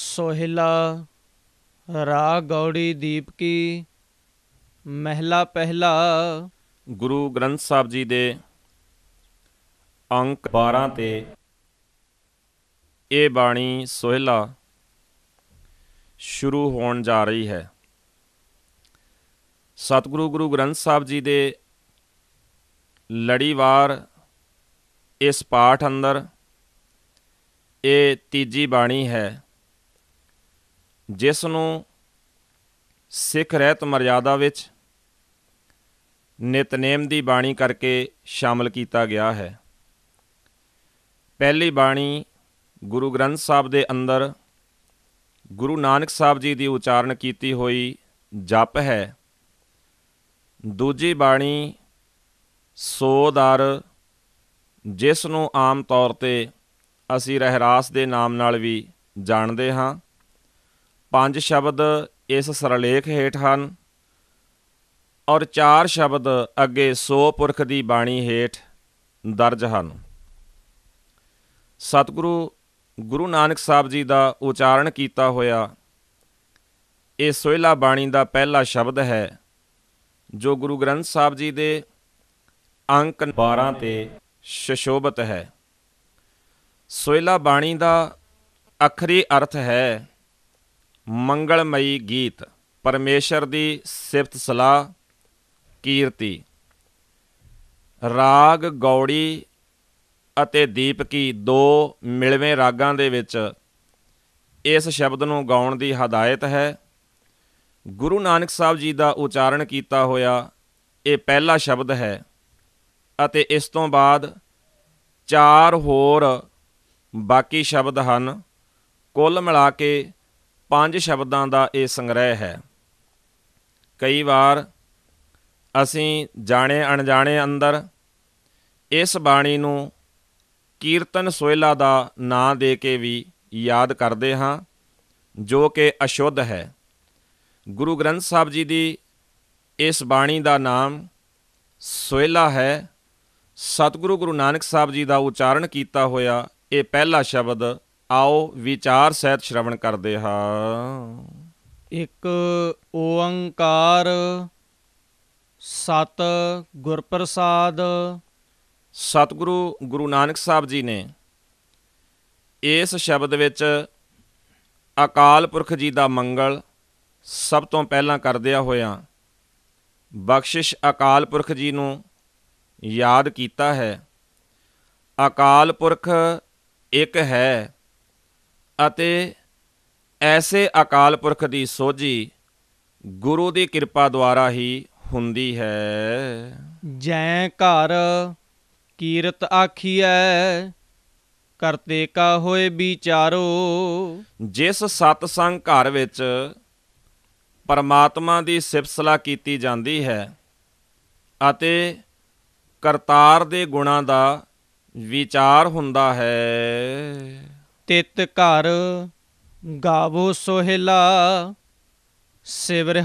ਸੋਹਿਲਾ ਰਾ ਗੌੜੀ ਦੀਪ ਕੀ ਮਹਿਲਾ ਪਹਿਲਾ ਗੁਰੂ ਗ੍ਰੰਥ ਸਾਹਿਬ ਜੀ ਦੇ ਅੰਕ 12 ਤੇ ਇਹ ਬਾਣੀ ਸੋਹਿਲਾ ਸ਼ੁਰੂ ਹੋਣ ਜਾ ਰਹੀ ਹੈ ਸਤਿਗੁਰੂ ਗੁਰੂ ਗ੍ਰੰਥ ਸਾਹਿਬ ਜੀ ਦੇ ਲੜੀਵਾਰ ਇਸ ਪਾਠ ਅੰਦਰ ਇਹ ਤੀਜੀ ਬਾਣੀ ਹੈ ਜਿਸ ਨੂੰ ਸਿੱਖ ਰਹਿਤ ਮਰਿਆਦਾ ਵਿੱਚ ਨਿਤਨੇਮ ਦੀ ਬਾਣੀ ਕਰਕੇ ਸ਼ਾਮਲ ਕੀਤਾ ਗਿਆ ਹੈ ਪਹਿਲੀ ਬਾਣੀ ਗੁਰੂ ਗ੍ਰੰਥ ਸਾਹਿਬ ਦੇ ਅੰਦਰ ਗੁਰੂ ਨਾਨਕ ਸਾਹਿਬ ਜੀ ਦੀ ਉਚਾਰਨ ਕੀਤੀ ਹੋਈ ਜਪ ਹੈ ਦੂਜੀ ਬਾਣੀ ਸੋਦਰ ਜਿਸ ਨੂੰ ਆਮ ਤੌਰ ਤੇ ਅਸੀਂ ਰਹਿਰਾਸ ਦੇ ਨਾਮ ਨਾਲ ਵੀ ਜਾਣਦੇ ਹਾਂ ਪੰਜ ਸ਼ਬਦ ਇਸ ਸਰਲੇਖ ਹੇਠ ਹਨ ਔਰ ਚਾਰ ਸ਼ਬਦ ਅੱਗੇ ਸੋ ਪੁਰਖ ਦੀ ਬਾਣੀ ਹੇਠ ਦਰਜ ਹਨ ਸਤਿਗੁਰੂ ਗੁਰੂ ਨਾਨਕ ਸਾਹਿਬ ਜੀ ਦਾ ਉਚਾਰਨ ਕੀਤਾ ਹੋਇਆ ਇਹ ਸੋਇਲਾ ਬਾਣੀ ਦਾ ਪਹਿਲਾ ਸ਼ਬਦ ਹੈ ਜੋ ਗੁਰੂ ਗ੍ਰੰਥ ਸਾਹਿਬ ਜੀ ਦੇ ਅੰਕ 12 ਤੇ ਸ਼ਸ਼ੋਭਤ ਹੈ ਸੋਇਲਾ ਬਾਣੀ ਦਾ ਅਖਰੀ ਅਰਥ ਹੈ ਮੰਗਲਮਈ ਗੀਤ ਪਰਮੇਸ਼ਰ ਦੀ ਸਿਫਤ ਸਲਾਹ ਕੀਰਤੀ ਰਾਗ ਗੌੜੀ ਅਤੇ ਦੀਪਕੀ ਦੋ ਮਿਲਵੇਂ ਰਾਗਾਂ ਦੇ ਵਿੱਚ ਇਸ ਸ਼ਬਦ ਨੂੰ ਗਾਉਣ ਦੀ ਹਦਾਇਤ ਹੈ ਗੁਰੂ ਨਾਨਕ ਸਾਹਿਬ ਜੀ ਦਾ ਉਚਾਰਨ ਕੀਤਾ ਹੋਇਆ ਇਹ ਪਹਿਲਾ ਸ਼ਬਦ ਹੈ ਅਤੇ ਇਸ ਤੋਂ ਬਾਅਦ ਚਾਰ ਹੋਰ ਬਾਕੀ ਸ਼ਬਦ ਹਨ ਕੁੱਲ ਮਿਲਾ ਕੇ ਪੰਜ ਸ਼ਬਦਾਂ ਦਾ ਇਹ ਸੰਗ੍ਰਹਿ ਹੈ ਕਈ ਵਾਰ ਅਸੀਂ ਜਾਣੇ ਅਣਜਾਣੇ ਅੰਦਰ ਇਸ ਬਾਣੀ ਨੂੰ ਕੀਰਤਨ ਸੋਇਲਾ ਦਾ ਨਾਂ ਦੇ ਕੇ ਵੀ ਯਾਦ ਕਰਦੇ ਹਾਂ ਜੋ ਕਿ ਅਸ਼ੁੱਧ ਹੈ ਗੁਰੂ ਗ੍ਰੰਥ ਸਾਹਿਬ ਜੀ ਦੀ ਇਸ ਬਾਣੀ ਦਾ ਨਾਮ ਸੋਇਲਾ ਹੈ ਸਤਿਗੁਰੂ ਗੁਰੂ ਨਾਨਕ ਸਾਹਿਬ ਜੀ ਦਾ ਉਚਾਰਨ ਕੀਤਾ ਹੋਇਆ ਇਹ ਪਹਿਲਾ ਸ਼ਬਦ ਆਓ ਵਿਚਾਰ ਸਹਿਤ ਸ਼ਰਵਣ ਕਰਦੇ ਹਾਂ ਇੱਕ ਓੰਕਾਰ ਸਤ ਗੁਰਪ੍ਰਸਾਦ ਸਤਿਗੁਰੂ ਗੁਰੂ ਨਾਨਕ ਸਾਹਿਬ ਜੀ ਨੇ ਇਸ ਸ਼ਬਦ ਵਿੱਚ ਅਕਾਲ ਪੁਰਖ ਜੀ ਦਾ ਮੰਗਲ ਸਭ ਤੋਂ ਪਹਿਲਾਂ ਕਰਦਿਆ ਹੋਇਆ ਬਖਸ਼ਿਸ਼ ਅਕਾਲ ਪੁਰਖ ਜੀ ਨੂੰ ਯਾਦ ਕੀਤਾ ਹੈ ਅਕਾਲ ਪੁਰਖ ਇੱਕ ਹੈ ਅਤੇ ਐਸੇ ਅਕਾਲ ਪੁਰਖ ਦੀ ਸੋਝੀ ਗੁਰੂ ਦੀ ਕਿਰਪਾ ਦੁਆਰਾ ਹੀ ਹੁੰਦੀ ਹੈ ਜੈ ਘਰ ਕੀਰਤ ਆਖੀਐ ਕਰਤੇ ਕਾ ਹੋਏ ਵਿਚਾਰੋ ਜਿਸ ਸਤ ਸੰਗ ਘਰ ਵਿੱਚ ਪਰਮਾਤਮਾ ਦੀ ਸਿਫਤਸਲਾ ਕੀਤੀ ਜਾਂਦੀ ਹੈ ਅਤੇ ਕਰਤਾਰ ਦੇ ਗੁਣਾਂ ਦਾ ਵਿਚਾਰ ਹੁੰਦਾ ਹੈ ਤਿਤ ਘਰ ਗਾਵੋ ਸੋਹਿਲਾ ਸਿਵਰ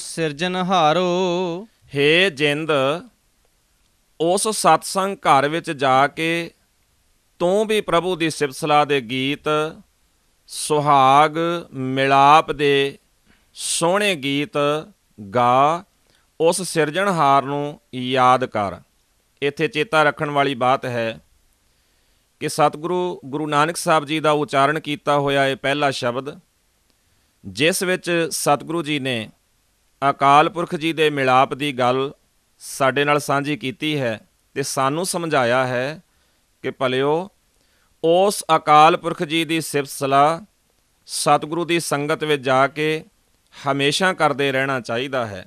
ਸਿਰਜਨ ਹਾਰੋ ਹੇ ਜਿੰਦ ਉਸ ਸਤਸੰਗ ਘਰ ਵਿੱਚ ਜਾ ਕੇ ਤੂੰ ਵੀ ਪ੍ਰਭੂ ਦੀ ਸਿਫਤਸਲਾ ਦੇ ਗੀਤ ਸੁਹਾਗ ਮਿਲਾਪ ਦੇ ਸੋਹਣੇ ਗੀਤ ਗਾ ਉਸ ਸਿਰਜਣਹਾਰ ਨੂੰ ਯਾਦ ਕਰ ਇੱਥੇ ਚੇਤਾ ਰੱਖਣ ਵਾਲੀ ਬਾਤ ਹੈ ਕਿ ਸਤਿਗੁਰੂ ਗੁਰੂ ਨਾਨਕ ਸਾਹਿਬ ਜੀ ਦਾ ਉਚਾਰਨ ਕੀਤਾ ਹੋਇਆ ਇਹ ਪਹਿਲਾ ਸ਼ਬਦ ਜਿਸ ਵਿੱਚ ਸਤਿਗੁਰੂ ਜੀ ਨੇ ਅਕਾਲ ਪੁਰਖ ਜੀ ਦੇ ਮਿਲਾਪ ਦੀ ਗੱਲ ਸਾਡੇ ਨਾਲ ਸਾਂਝੀ ਕੀਤੀ ਹੈ ਤੇ ਸਾਨੂੰ ਸਮਝਾਇਆ ਹੈ ਕਿ ਭਲਿਓ ਉਸ ਅਕਾਲ ਪੁਰਖ ਜੀ ਦੀ ਸਿਫਤ ਸਲਾਹ ਸਤਿਗੁਰੂ ਦੀ ਸੰਗਤ ਵਿੱਚ ਜਾ ਕੇ ਹਮੇਸ਼ਾ ਕਰਦੇ ਰਹਿਣਾ ਚਾਹੀਦਾ ਹੈ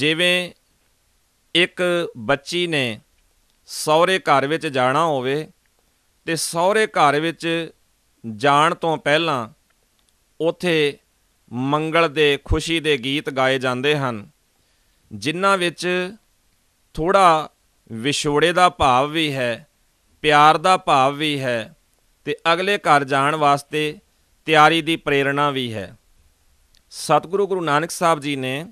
ਜਿਵੇਂ ਇੱਕ ਬੱਚੀ ਨੇ ਸਹੁਰੇ ਘਰ ਵਿੱਚ ਜਾਣਾ ਹੋਵੇ ਤੇ ਸਹੁਰੇ ਘਰ ਵਿੱਚ ਜਾਣ ਤੋਂ ਪਹਿਲਾਂ ਉਥੇ ਮੰਗਲ ਦੇ ਖੁਸ਼ੀ ਦੇ ਗੀਤ ਗਾਏ ਜਾਂਦੇ ਹਨ ਜਿਨ੍ਹਾਂ ਵਿੱਚ ਥੋੜਾ ਵਿਛੋੜੇ ਦਾ ਭਾਵ ਵੀ ਹੈ ਪਿਆਰ ਦਾ ਭਾਵ ਵੀ ਹੈ ਤੇ ਅਗਲੇ ਘਰ ਜਾਣ ਵਾਸਤੇ ਤਿਆਰੀ ਦੀ ਪ੍ਰੇਰਣਾ ਵੀ ਹੈ ਸਤਿਗੁਰੂ ਗੁਰੂ ਨਾਨਕ ਸਾਹਿਬ ਜੀ ਨੇ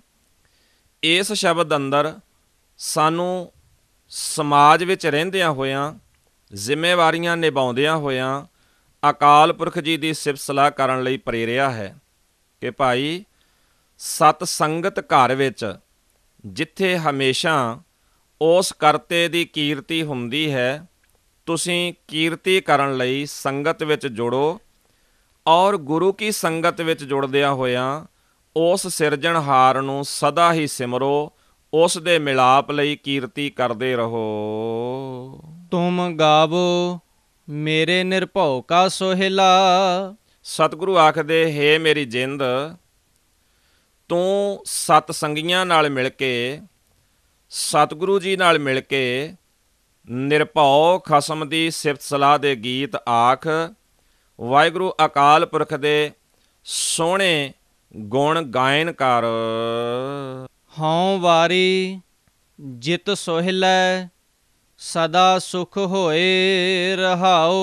ਇਸ ਸ਼ਬਦ ਅੰਦਰ ਸਾਨੂੰ ਸਮਾਜ ਵਿੱਚ ਰਹਿੰਦਿਆਂ ਹੋਇਆਂ ਜ਼ਿੰਮੇਵਾਰੀਆਂ ਨਿਭਾਉਂਦਿਆਂ ਹੋਇਆਂ ਅਕਾਲ ਪੁਰਖ ਜੀ ਦੀ ਸਿਫਤ ਸਲਾਹ ਕਰਨ ਲਈ ਪ੍ਰੇਰਿਆ ਹੈ ਕਿ ਭਾਈ ਸਤ ਸੰਗਤ ਘਰ ਵਿੱਚ ਜਿੱਥੇ ਹਮੇਸ਼ਾ ਉਸ ਕਰਤੇ ਦੀ ਕੀਰਤੀ ਹੁੰਦੀ ਹੈ ਤੁਸੀਂ ਕੀਰਤੀ ਕਰਨ ਲਈ ਸੰਗਤ ਵਿੱਚ ਜੁੜੋ ਔਰ ਗੁਰੂ ਕੀ ਸੰਗਤ ਵਿੱਚ ਜੁੜਦਿਆਂ ਹੋਇਆਂ ਉਸ ਸਿਰਜਣਹਾਰ ਨੂੰ ਸਦਾ ਹੀ ਸਿਮਰੋ ਉਸ ਦੇ ਮਿਲਾਪ ਲਈ ਕੀਰਤੀ ਕਰਦੇ ਰਹੋ ਤੁਮ ਗਾਵੋ ਮੇਰੇ ਨਿਰਭਉ ਕਾ ਸੋਹਿਲਾ ਸਤਿਗੁਰੂ ਆਖਦੇ ਹੈ ਮੇਰੀ ਜਿੰਦ ਤੂੰ ਸਤ ਸੰਗੀਆਂ ਨਾਲ ਮਿਲ ਕੇ ਸਤਿਗੁਰੂ ਜੀ ਨਾਲ ਮਿਲ ਕੇ ਨਿਰਭਉ ਖਸਮ ਦੀ ਸਿਫਤ ਸਲਾਹ ਦੇ ਗੀਤ ਆਖ ਵਾਹਿਗੁਰੂ ਅਕਾਲ ਪੁਰਖ ਦੇ ਸੋਹਣੇ ਗੁਣ ਗਾਇਨ ਕਰ ਹਉ ਵਾਰੀ ਜਿਤ ਸੋਹਿਲਾ ਸਦਾ ਸੁਖ ਹੋਏ ਰਹਾਓ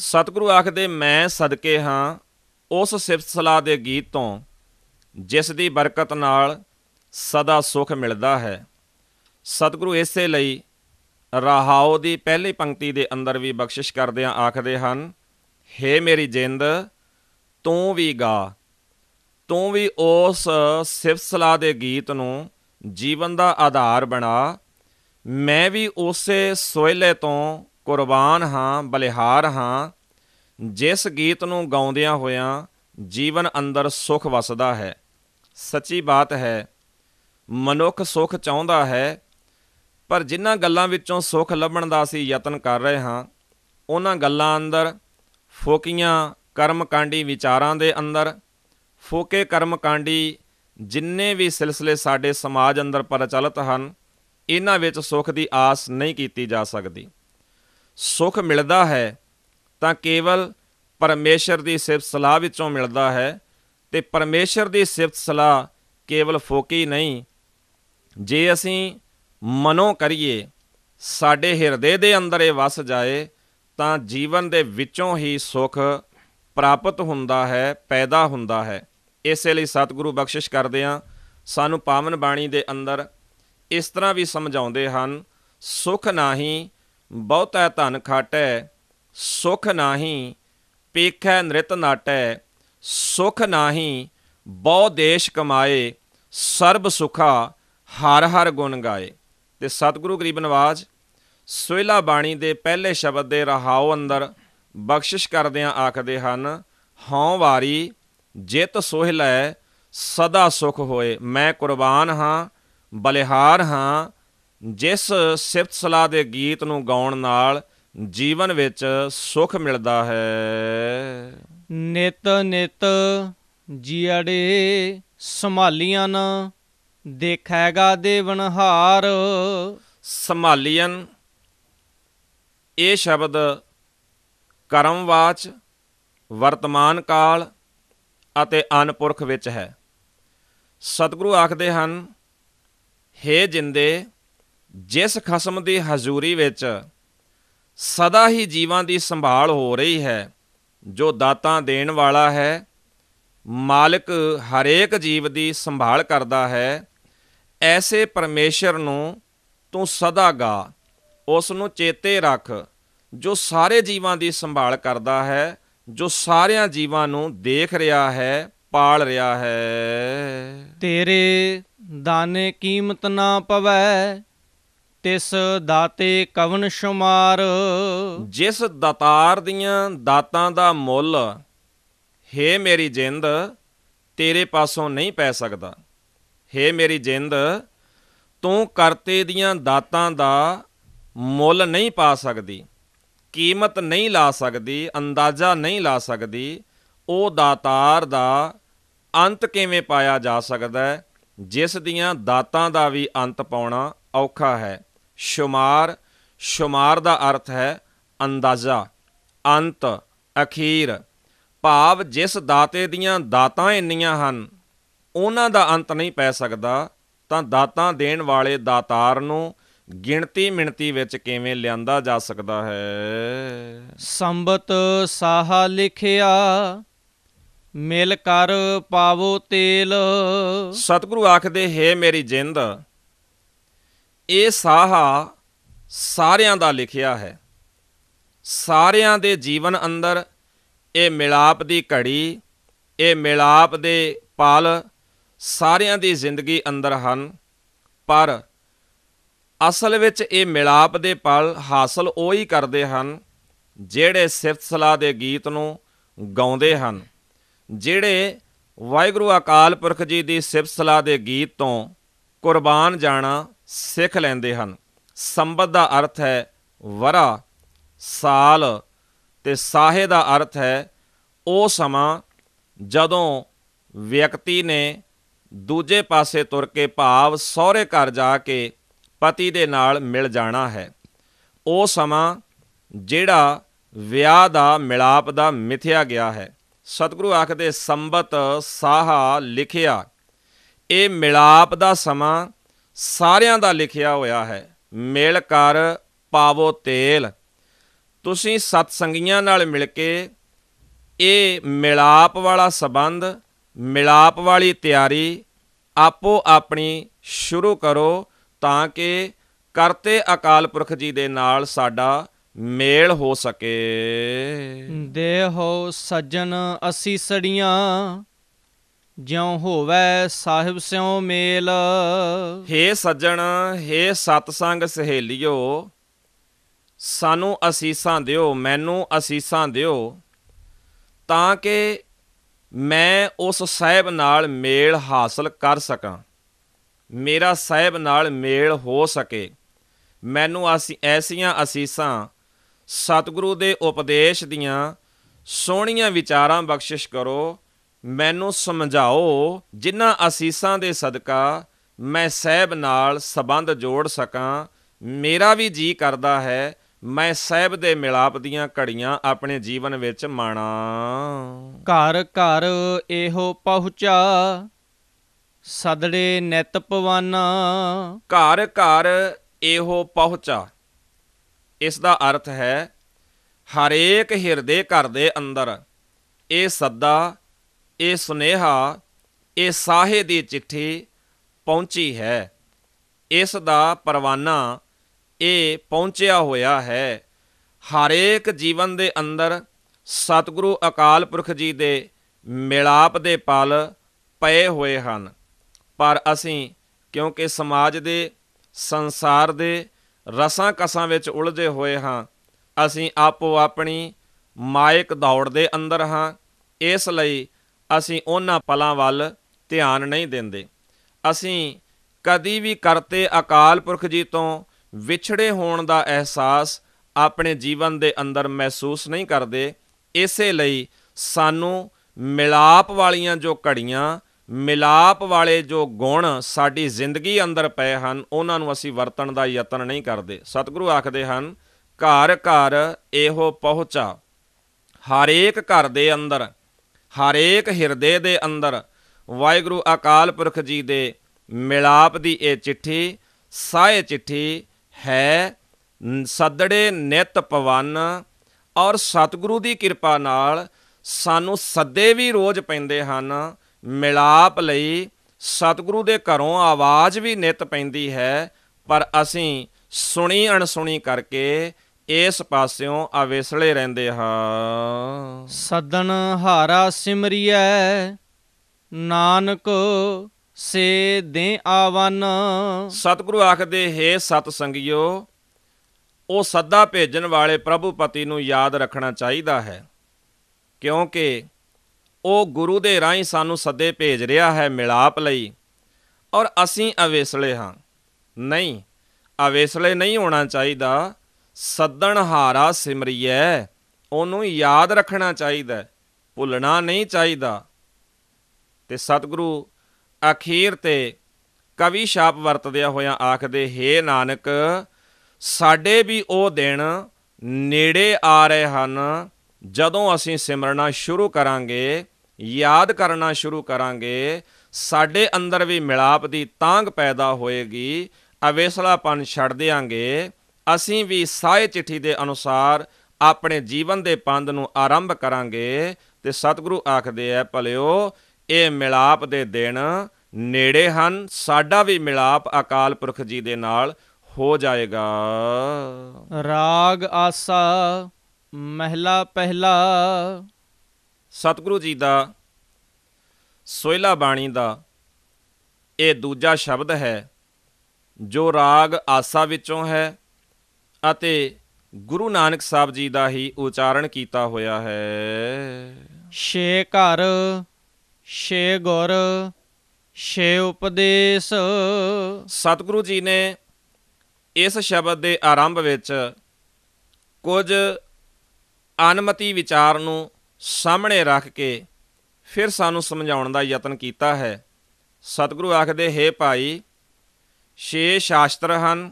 ਸਤਿਗੁਰੂ ਆਖਦੇ ਮੈਂ ਸਦਕੇ ਹਾਂ ਉਸ ਸਿਫਤ ਸਲਾਹ ਦੇ ਗੀਤ ਤੋਂ ਜਿਸ ਦੀ ਬਰਕਤ ਨਾਲ ਸਦਾ ਸੁਖ ਮਿਲਦਾ ਹੈ ਸਤਿਗੁਰੂ ਇਸੇ ਲਈ ਰਹਾਓ ਦੀ ਪਹਿਲੀ ਪੰਕਤੀ ਦੇ ਅੰਦਰ ਵੀ ਬਖਸ਼ਿਸ਼ ਆ ਆਖਦੇ ਹਨ हे ਮੇਰੀ ਜਿੰਦ ਤੂੰ ਵੀ ਗਾ ਤੂੰ ਵੀ ਉਸ ਸਿਫਤ ਸਲਾਹ ਦੇ ਗੀਤ ਨੂੰ ਜੀਵਨ ਦਾ ਆਧਾਰ ਬਣਾ ਮੈਂ ਵੀ ਉਸੇ ਸੋਇਲੇ ਤੋਂ ਕੁਰਬਾਨ ਹਾਂ ਬਲਿਹਾਰ ਹਾਂ ਜਿਸ ਗੀਤ ਨੂੰ ਗਾਉਂਦਿਆਂ ਹੋਇਆਂ ਜੀਵਨ ਅੰਦਰ ਸੁਖ ਵਸਦਾ ਹੈ ਸੱਚੀ ਬਾਤ ਹੈ ਮਨੁੱਖ ਸੁਖ ਚਾਹੁੰਦਾ ਹੈ ਪਰ ਜਿਨ੍ਹਾਂ ਗੱਲਾਂ ਵਿੱਚੋਂ ਸੁਖ ਲੱਭਣ ਦਾ ਅਸੀਂ ਯਤਨ ਕਰ ਰਹੇ ਹਾਂ ਉਹਨਾਂ ਗੱਲਾਂ ਅੰਦਰ ਫੋਕੀਆਂ ਕਰਮਕਾਂਡੀ ਵਿਚਾਰਾਂ ਦੇ ਅੰਦਰ ਫੋਕੇ ਕਰਮਕਾਂਡੀ ਜਿੰਨੇ ਵੀ ਸਿਲਸਿਲੇ ਸਾਡੇ ਸਮਾਜ ਅੰਦਰ ਪ੍ਰਚਲਿਤ ਹਨ ਇਹਨਾਂ ਵਿੱਚ ਸੁੱਖ ਦੀ ਆਸ ਨਹੀਂ ਕੀਤੀ ਜਾ ਸਕਦੀ ਸੁੱਖ ਮਿਲਦਾ ਹੈ ਤਾਂ ਕੇਵਲ ਪਰਮੇਸ਼ਰ ਦੀ ਸਿਫਤ ਸਲਾਹ ਵਿੱਚੋਂ ਮਿਲਦਾ ਹੈ ਤੇ ਪਰਮੇਸ਼ਰ ਦੀ ਸਿਫਤ ਸਲਾਹ ਕੇਵਲ ਫੋਕੀ ਨਹੀਂ ਜੇ ਅਸੀਂ ਮਨੋ ਕਰੀਏ ਸਾਡੇ ਹਿਰਦੇ ਦੇ ਅੰਦਰ ਇਹ ਵਸ ਜਾਏ ਤਾਂ ਜੀਵਨ ਦੇ ਵਿੱਚੋਂ ਹੀ ਸੁਖ ਪ੍ਰਾਪਤ ਹੁੰਦਾ ਹੈ ਪੈਦਾ ਹੁੰਦਾ ਹੈ ਇਸੇ ਲਈ ਸਤਿਗੁਰੂ ਬਖਸ਼ਿਸ਼ ਕਰਦੇ ਆ ਸਾਨੂੰ ਪਾਵਨ ਬਾਣੀ ਦੇ ਅੰਦਰ ਇਸ ਤਰ੍ਹਾਂ ਵੀ ਸਮਝਾਉਂਦੇ ਹਨ ਸੁਖ ਨਾਹੀ ਬਹੁਤਾ ਧਨ ਖਾਟੈ ਸੁਖ ਨਾਹੀ ਪੇਖੈ ਨ੍ਰਿਤ ਨਾਟੈ ਸੁਖ ਨਾਹੀ ਬਹੁ ਦੇਸ਼ ਕਮਾਏ ਸਰਬ ਸੁਖਾ ਹਰ ਹਰ ਗੁਣ ਗਾਏ ਤੇ ਸਤਿਗੁਰੂ ਗਰੀਬ ਨਵਾਜ ਸੋਇਲਾ ਬਾਣੀ ਦੇ ਪਹਿਲੇ ਸ਼ਬਦ ਦੇ ਰਹਾਉ ਅੰਦਰ ਬਖਸ਼ਿਸ਼ ਕਰਦਿਆਂ ਆਖਦੇ ਹਨ ਹਉ ਵਾਰੀ ਜਿਤ ਸੋਹਿਲੈ ਸਦਾ ਸੁਖ ਹੋਏ ਮੈਂ ਕੁਰਬਾਨ ਹਾਂ ਬਲਿਹਾਰ ਹਾਂ ਜਿਸ ਸਿਫਤ ਸਲਾਹ ਦੇ ਗੀਤ ਨੂੰ ਗਾਉਣ ਨਾਲ ਜੀਵਨ ਵਿੱਚ ਸੁਖ ਮਿਲਦਾ ਹੈ ਨਿਤ ਨਿਤ ਜੀੜੇ ਸੰਭਾਲੀਆਂ ਦੇਖੇਗਾ ਦੇਵਨਹਾਰ ਸੰਭਾਲੀਆਂ ਇਹ ਸ਼ਬਦ ਕਰਮਵਾਚ ਵਰਤਮਾਨ ਕਾਲ ਅਤੇ ਅਨਪੁਰਖ ਵਿੱਚ ਹੈ ਸਤਿਗੁਰੂ ਆਖਦੇ ਹਨ हे ਜਿੰਦੇ ਜਿਸ ਖਸਮ ਦੀ ਹਜ਼ੂਰੀ ਵਿੱਚ ਸਦਾ ਹੀ ਜੀਵਾਂ ਦੀ ਸੰਭਾਲ ਹੋ ਰਹੀ ਹੈ ਜੋ ਦਾਤਾਂ ਦੇਣ ਵਾਲਾ ਹੈ ਮਾਲਕ ਹਰੇਕ ਜੀਵ ਦੀ ਸੰਭਾਲ ਕਰਦਾ ਹੈ ਐਸੇ ਪਰਮੇਸ਼ਰ ਨੂੰ ਤੂੰ ਸਦਾ ਗਾ ਉਸ ਨੂੰ ਚੇਤੇ ਰੱਖ ਜੋ ਸਾਰੇ ਜੀਵਾਂ ਦੀ ਸੰਭਾਲ ਕਰਦਾ ਹੈ ਜੋ ਸਾਰਿਆਂ ਜੀਵਾਂ ਨੂੰ ਦੇਖ ਰਿਹਾ ਹੈ ਪਾਲ ਰਿਹਾ ਹੈ ਤੇਰੇ ਦਾਨੇ ਕੀਮਤ ਨਾ ਪਵੈ ਤਿਸ ਦਾਤੇ ਕਵਨ ਸ਼ੁਮਾਰ ਜਿਸ ਦਤਾਰ ਦੀਆਂ ਦਾਤਾਂ ਦਾ ਮੁੱਲ ਹੇ ਮੇਰੀ ਜਿੰਦ ਤੇਰੇ ਪਾਸੋਂ ਨਹੀਂ ਪੈ ਸਕਦਾ ਹੇ ਮੇਰੀ ਜਿੰਦ ਤੂੰ ਕਰਤੇ ਦੀਆਂ ਦਾਤਾਂ ਦਾ ਮੁੱਲ ਨਹੀਂ ਪਾ ਸਕਦੀ ਕੀਮਤ ਨਹੀਂ ਲਾ ਸਕਦੀ ਅੰਦਾਜ਼ਾ ਨਹੀਂ ਲਾ ਸਕਦੀ ਉਹ ਦਾਤਾਰ ਦਾ ਅੰਤ ਕਿਵੇਂ ਪਾਇਆ ਜਾ ਸਕਦਾ ਹੈ ਜਿਸ ਦੀਆਂ ਦਾਤਾਂ ਦਾ ਵੀ ਅੰਤ ਪਾਉਣਾ ਔਖਾ ਹੈ ਸ਼ੁਮਾਰ ਸ਼ੁਮਾਰ ਦਾ ਅਰਥ ਹੈ ਅੰਦਾਜ਼ਾ ਅੰਤ ਅਖੀਰ ਭਾਵ ਜਿਸ ਦਾਤੇ ਦੀਆਂ ਦਾਤਾਂ ਇੰਨੀਆਂ ਹਨ ਉਹਨਾਂ ਦਾ ਅੰਤ ਨਹੀਂ ਪੈ ਸਕਦਾ ਤਾਂ ਦਾਤਾਂ ਦੇਣ ਵਾਲੇ ਦਾਤਾਰ ਨੂੰ ਗਿਣਤੀ ਮਿਣਤੀ ਵਿੱਚ ਕਿਵੇਂ ਲਿਆਂਦਾ ਜਾ ਸਕਦਾ ਹੈ ਸੰਬਤ ਸਾਹਾ ਲਿਖਿਆ ਮਿਲ ਕਰ ਪਾਵੋ ਤੇਲ ਸਤਿਗੁਰੂ ਆਖਦੇ ਹੈ ਮੇਰੀ ਜਿੰਦ ਇਹ ਸਾਹਾ ਸਾਰਿਆਂ ਦਾ ਲਿਖਿਆ ਹੈ ਸਾਰਿਆਂ ਦੇ ਜੀਵਨ ਅੰਦਰ ਇਹ ਮਿਲਾਪ ਦੀ ਘੜੀ ਇਹ ਮਿਲਾਪ ਦੇ ਪਲ ਸਾਰਿਆਂ ਦੀ ਜ਼ਿੰਦਗੀ ਅੰਦਰ ਹਨ ਪਰ ਅਸਲ ਵਿੱਚ ਇਹ ਮਿਲਾਪ ਦੇ ਪਲ ਹਾਸਲ ਉਹੀ ਕਰਦੇ ਹਨ ਜਿਹੜੇ ਸਿਫਤ ਸਲਾਹ ਦੇ ਗੀਤ ਨੂੰ ਗਾਉਂਦੇ ਹਨ ਜਿਹੜੇ ਵਾਹਿਗੁਰੂ ਅਕਾਲ ਪੁਰਖ ਜੀ ਦੀ ਸਿਫਤ ਸਲਾਹ ਦੇ ਗੀਤ ਤੋਂ ਕੁਰਬਾਨ ਜਾਣਾ ਸਿੱਖ ਲੈਂਦੇ ਹਨ ਸੰਬਤ ਦਾ ਅਰਥ ਹੈ ਵਰਾ ਸਾਲ ਤੇ ਸਾਹੇ ਦਾ ਅਰਥ ਹੈ ਉਹ ਸਮਾਂ ਜਦੋਂ ਵਿਅਕਤੀ ਨੇ ਦੂਜੇ ਪਾਸੇ ਤੁਰ ਕੇ ਭਾਵ ਸਹੁਰੇ ਘਰ ਜਾ ਕੇ ਪਤੀ ਦੇ ਨਾਲ ਮਿਲ ਜਾਣਾ ਹੈ ਉਹ ਸਮਾਂ ਜਿਹੜਾ ਵਿਆਹ ਦਾ ਮਿਲਾਪ ਦਾ ਮਿਥਿਆ ਗਿਆ ਹੈ ਸਤਿਗੁਰੂ ਆਖਦੇ ਸੰਬਤ ਸਾਹਾ ਲਿਖਿਆ ਇਹ ਮਿਲਾਪ ਦਾ ਸਮਾਂ ਸਾਰਿਆਂ ਦਾ ਲਿਖਿਆ ਹੋਇਆ ਹੈ ਮੇਲ ਕਰ ਪਾਵੋ ਤੇਲ ਤੁਸੀਂ ਸਤ ਸੰਗੀਆਂ ਨਾਲ ਮਿਲ ਕੇ ਇਹ ਮਿਲਾਪ ਵਾਲਾ ਸਬੰਧ ਮਿਲਾਪ ਵਾਲੀ ਤਿਆਰੀ ਆਪੋ ਆਪਣੀ ਸ਼ੁਰੂ ਕਰੋ ਤਾਂ ਕਿ ਕਰਤੇ ਅਕਾਲ ਪੁਰਖ ਜੀ ਦੇ ਨਾਲ ਸਾਡਾ ਮੇਲ ਹੋ ਸਕੇ ਦੇਹੋ ਸੱਜਣ ਅਸੀਂ ਸੜੀਆਂ ਜਿਉ ਹੋਵੇ ਸਾਹਿਬ ਸਿਉ ਮੇਲ ਹੇ ਸੱਜਣ ਹੇ ਸਤ ਸੰਗ ਸਹੇਲਿਓ ਸਾਨੂੰ ਅਸੀਸਾਂ ਦਿਓ ਮੈਨੂੰ ਅਸੀਸਾਂ ਦਿਓ ਤਾਂ ਕਿ ਮੈਂ ਉਸ ਸਾਹਿਬ ਨਾਲ ਮੇਲ ਹਾਸਲ ਕਰ ਸਕਾਂ ਮੇਰਾ ਸਾਹਿਬ ਨਾਲ ਮੇਲ ਹੋ ਸਕੇ ਮੈਨੂੰ ਅਸੀਂ ਐਸੀਆਂ ਅਸੀਸਾਂ ਸਤਿਗੁਰੂ ਦੇ ਉਪਦੇਸ਼ ਦੀਆਂ ਸੋਹਣੀਆਂ ਵਿਚਾਰਾਂ ਬਖਸ਼ਿਸ਼ ਕਰੋ ਮੈਨੂੰ ਸਮਝਾਓ ਜਿਨ੍ਹਾਂ ਅਸੀਸਾਂ ਦੇ ਸਦਕਾ ਮੈਂ ਸਹਿਬ ਨਾਲ ਸਬੰਧ ਜੋੜ ਸਕਾਂ ਮੇਰਾ ਵੀ ਜੀ ਕਰਦਾ ਹੈ ਮੈਂ ਸਹਿਬ ਦੇ ਮਿਲਾਪ ਦੀਆਂ ਘੜੀਆਂ ਆਪਣੇ ਜੀਵਨ ਵਿੱਚ ਮਾਣਾ ਘਰ ਘਰ ਇਹੋ ਪਹੁੰਚਾ ਸਦੜੇ ਨਿਤ ਪਵਾਨਾ ਘਰ ਘਰ ਇਹੋ ਪਹੁੰਚਾ ਇਸ ਦਾ ਅਰਥ ਹੈ ਹਰੇਕ ਹਿਰਦੇ ਘਰ ਦੇ ਅੰਦਰ ਇਹ ਸੱਦਾ ਇਹ ਸੁਨੇਹਾ ਇਹ ਸਾਹੇ ਦੀ ਚਿੱਠੀ ਪਹੁੰਚੀ ਹੈ ਇਸ ਦਾ ਪਰਵਾਨਾ ਇਹ ਪਹੁੰਚਿਆ ਹੋਇਆ ਹੈ ਹਰੇਕ ਜੀਵਨ ਦੇ ਅੰਦਰ ਸਤਿਗੁਰੂ ਅਕਾਲ ਪੁਰਖ ਜੀ ਦੇ ਮਿਲਾਪ ਦੇ ਪਲ ਪਏ ਹੋਏ ਹਨ ਪਰ ਅਸੀਂ ਕਿਉਂਕਿ ਸਮਾਜ ਦੇ ਸੰਸਾਰ ਦੇ ਰਸਾਂ ਕਸਾਂ ਵਿੱਚ ਉਲਝੇ ਹੋਏ ਹਾਂ ਅਸੀਂ ਆਪੋ ਆਪਣੀ ਮਾਇਕ ਦੌੜ ਦੇ ਅੰਦਰ ਹਾਂ ਇਸ ਲਈ ਅਸੀਂ ਉਹਨਾਂ ਪਲਾਂ ਵੱਲ ਧਿਆਨ ਨਹੀਂ ਦਿੰਦੇ ਅਸੀਂ ਕਦੀ ਵੀ ਕਰਤੇ ਅਕਾਲ ਪੁਰਖ ਜੀ ਤੋਂ ਵਿਛੜੇ ਹੋਣ ਦਾ ਅਹਿਸਾਸ ਆਪਣੇ ਜੀਵਨ ਦੇ ਅੰਦਰ ਮਹਿਸੂਸ ਨਹੀਂ ਕਰਦੇ ਇਸੇ ਲਈ ਸਾਨੂੰ ਮਿਲਾਪ ਵਾਲੀਆਂ ਜੋ ਘੜੀਆਂ ਮਿਲਾਪ ਵਾਲੇ ਜੋ ਗੁਣ ਸਾਡੀ ਜ਼ਿੰਦਗੀ ਅੰਦਰ ਪਏ ਹਨ ਉਹਨਾਂ ਨੂੰ ਅਸੀਂ ਵਰਤਣ ਦਾ ਯਤਨ ਨਹੀਂ ਕਰਦੇ ਸਤਿਗੁਰੂ ਆਖਦੇ ਹਨ ਘਰ ਘਰ ਇਹੋ ਪਹੁੰਚਾ ਹਰੇਕ ਘਰ ਦੇ ਅੰਦਰ ਹਰੇਕ ਹਿਰਦੇ ਦੇ ਅੰਦਰ ਵਾਹਿਗੁਰੂ ਅਕਾਲ ਪੁਰਖ ਜੀ ਦੇ ਮਿਲਾਪ ਦੀ ਇਹ ਚਿੱਠੀ ਸਾਇ ਚਿੱਠੀ ਹੈ ਸੱਦੜੇ ਨਿਤ ਪਵਨ ਔਰ ਸਤਿਗੁਰੂ ਦੀ ਕਿਰਪਾ ਨਾਲ ਸਾਨੂੰ ਸੱਦੇ ਵੀ ਰੋਜ਼ ਪੈਂਦੇ ਹਨ ਮਿਲਾਪ ਲਈ ਸਤਿਗੁਰੂ ਦੇ ਘਰੋਂ ਆਵਾਜ਼ ਵੀ ਨਿਤ ਪੈਂਦੀ ਹੈ ਪਰ ਅਸੀਂ ਸੁਣੀ ਅਣਸੁਣੀ ਕਰਕੇ ਇਸ ਪਾਸਿਓਂ ਅਵੇਸਲੇ ਰਹਿੰਦੇ ਹਾਂ ਸਦਨ ਹਾਰਾ ਸਿਮਰੀਐ ਨਾਨਕ ਸੇ ਦੇ ਆਵਨ ਸਤਿਗੁਰੂ ਆਖਦੇ ਹੈ ਸਤ ਸੰਗਿਓ ਉਹ ਸੱਦਾ ਭੇਜਣ ਵਾਲੇ ਪ੍ਰਭੂ ਪਤੀ ਨੂੰ ਯਾਦ ਰੱਖਣਾ ਚਾਹੀਦਾ ਹੈ ਕਿਉਂਕਿ ਉਹ ਗੁਰੂ ਦੇ ਰਾਹੀਂ ਸਾਨੂੰ ਸੱਦੇ ਭੇਜ ਰਿਹਾ ਹੈ ਮਿਲਾਪ ਲਈ ਔਰ ਅਸੀਂ ਅਵੇਸਲੇ ਹਾਂ ਨਹੀਂ ਅਵੇਸਲੇ ਨਹੀਂ ਹੋਣਾ ਚਾਹੀਦਾ ਸੱਦਣ ਹਾਰਾ ਸਿਮਰਿਐ ਉਹਨੂੰ ਯਾਦ ਰੱਖਣਾ ਚਾਹੀਦਾ ਭੁੱਲਣਾ ਨਹੀਂ ਚਾਹੀਦਾ ਤੇ ਸਤਿਗੁਰੂ ਅਖੀਰ ਤੇ ਕਵੀ ਸ਼ਾਪ ਵਰਤਦਿਆ ਹੋਇਆਂ ਆਖਦੇ ਹੇ ਨਾਨਕ ਸਾਡੇ ਵੀ ਉਹ ਦਿਨ ਨੇੜੇ ਆ ਰਹੇ ਹਨ ਜਦੋਂ ਅਸੀਂ ਸਿਮਰਨਾ ਸ਼ੁਰੂ ਕਰਾਂਗੇ ਯਾਦ ਕਰਨਾ ਸ਼ੁਰੂ ਕਰਾਂਗੇ ਸਾਡੇ ਅੰਦਰ ਵੀ ਮਿਲਾਪ ਦੀ ਤਾਂਗ ਪੈਦਾ ਹੋਏਗੀ ਅਵੇਸਲਾਪਨ ਛੱਡ ਦੇਾਂਗੇ ਅਸੀਂ ਵੀ ਸਾਇ ਚਿੱਠੀ ਦੇ ਅਨੁਸਾਰ ਆਪਣੇ ਜੀਵਨ ਦੇ ਪੰਧ ਨੂੰ ਆਰੰਭ ਕਰਾਂਗੇ ਤੇ ਸਤਿਗੁਰੂ ਆਖਦੇ ਐ ਭਲਿਓ ਇਹ ਮਿਲਾਪ ਦੇ ਦਿਨ ਨੇੜੇ ਹਨ ਸਾਡਾ ਵੀ ਮਿਲਾਪ ਅਕਾਲ ਪੁਰਖ ਜੀ ਦੇ ਨਾਲ ਹੋ ਜਾਏਗਾ ਰਾਗ ਆਸਾ ਮਹਿਲਾ ਪਹਿਲਾ ਸਤਿਗੁਰੂ ਜੀ ਦਾ ਸੋਇਲਾ ਬਾਣੀ ਦਾ ਇਹ ਦੂਜਾ ਸ਼ਬਦ ਹੈ ਜੋ ਰਾਗ ਆਸਾ ਵਿੱਚੋਂ ਹੈ ਅਤੇ ਗੁਰੂ ਨਾਨਕ ਸਾਹਿਬ ਜੀ ਦਾ ਹੀ ਉਚਾਰਨ ਕੀਤਾ ਹੋਇਆ ਹੈ ਛੇ ਘਰ ਛੇ ਗੁਰ ਛੇ ਉਪਦੇਸ਼ ਸਤਿਗੁਰੂ ਜੀ ਨੇ ਇਸ ਸ਼ਬਦ ਦੇ ਆਰੰਭ ਵਿੱਚ ਕੁਝ ਅਨਮਤੀ ਵਿਚਾਰ ਨੂੰ ਸਾਹਮਣੇ ਰੱਖ ਕੇ ਫਿਰ ਸਾਨੂੰ ਸਮਝਾਉਣ ਦਾ ਯਤਨ ਕੀਤਾ ਹੈ ਸਤਿਗੁਰੂ ਆਖਦੇ ਹੈ ਭਾਈ ਛੇ ਸ਼ਾਸਤਰ ਹਨ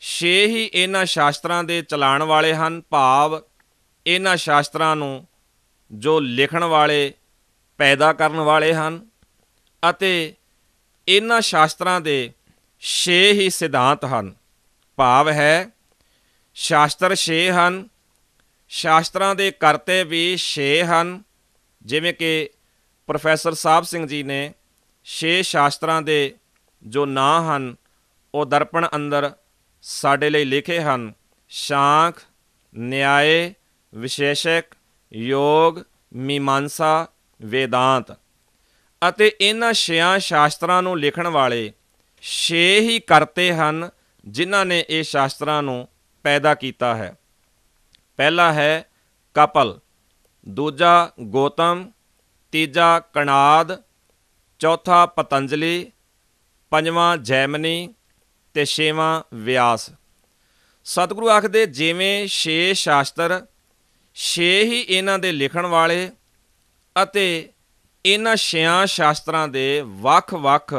ਛੇ ਹੀ ਇਹਨਾਂ ਸ਼ਾਸਤਰਾਂ ਦੇ ਚਲਾਣ ਵਾਲੇ ਹਨ ਭਾਵ ਇਹਨਾਂ ਸ਼ਾਸਤਰਾਂ ਨੂੰ ਜੋ ਲਿਖਣ ਵਾਲੇ ਪੈਦਾ ਕਰਨ ਵਾਲੇ ਹਨ ਅਤੇ ਇਹਨਾਂ ਸ਼ਾਸਤਰਾਂ ਦੇ ਛੇ ਹੀ ਸਿਧਾਂਤ ਹਨ ਭਾਵ ਹੈ ਸ਼ਾਸਤਰ ਛੇ ਹਨ ਸ਼ਾਸਤਰਾਂ ਦੇ ਕਰਤੇ ਵੀ ਛੇ ਹਨ ਜਿਵੇਂ ਕਿ ਪ੍ਰੋਫੈਸਰ ਸਾਹਿਬ ਸਿੰਘ ਜੀ ਨੇ ਛੇ ਸ਼ਾਸਤਰਾਂ ਦੇ ਜੋ ਨਾਂ ਹਨ ਉਹ ਦਰਪਣ ਅੰਦਰ ਸਾਡੇ ਲਈ ਲਿਖੇ ਹਨ ਸ਼ਾਂਖ ਨਿਆਏ ਵਿਸ਼ੇਸ਼ਕ ਯੋਗ ਮੀਮਾਂਸਾ ਵੇਦਾਂਤ ਅਤੇ ਇਹਨਾਂ ਛਿਆਂ ਸ਼ਾਸਤਰਾਂ ਨੂੰ ਲਿਖਣ ਵਾਲੇ ਛੇ ਹੀ ਕਰਤੇ ਹਨ ਜਿਨ੍ਹਾਂ ਨੇ ਇਹ ਸ਼ਾਸਤਰਾਂ ਨੂੰ ਪੈਦਾ ਕੀਤਾ ਹੈ ਪਹਿਲਾ ਹੈ ਕਪਲ ਦੂਜਾ ਗੋਤਮ ਤੀਜਾ ਕਣਾਦ ਚੌਥਾ ਪਤੰਜਲੀ ਪੰਜਵਾਂ ਜੈਮਨੀ ਤੇ ਛੇਵਾਂ ਵਿਆਸ ਸਤਿਗੁਰੂ ਆਖਦੇ ਜਿਵੇਂ ਛੇ ਸ਼ਾਸਤਰ ਛੇ ਹੀ ਇਹਨਾਂ ਦੇ ਲਿਖਣ ਵਾਲੇ ਅਤੇ ਇਹਨਾਂ ਛਿਆਂ ਸ਼ਾਸਤਰਾਂ ਦੇ ਵੱਖ-ਵੱਖ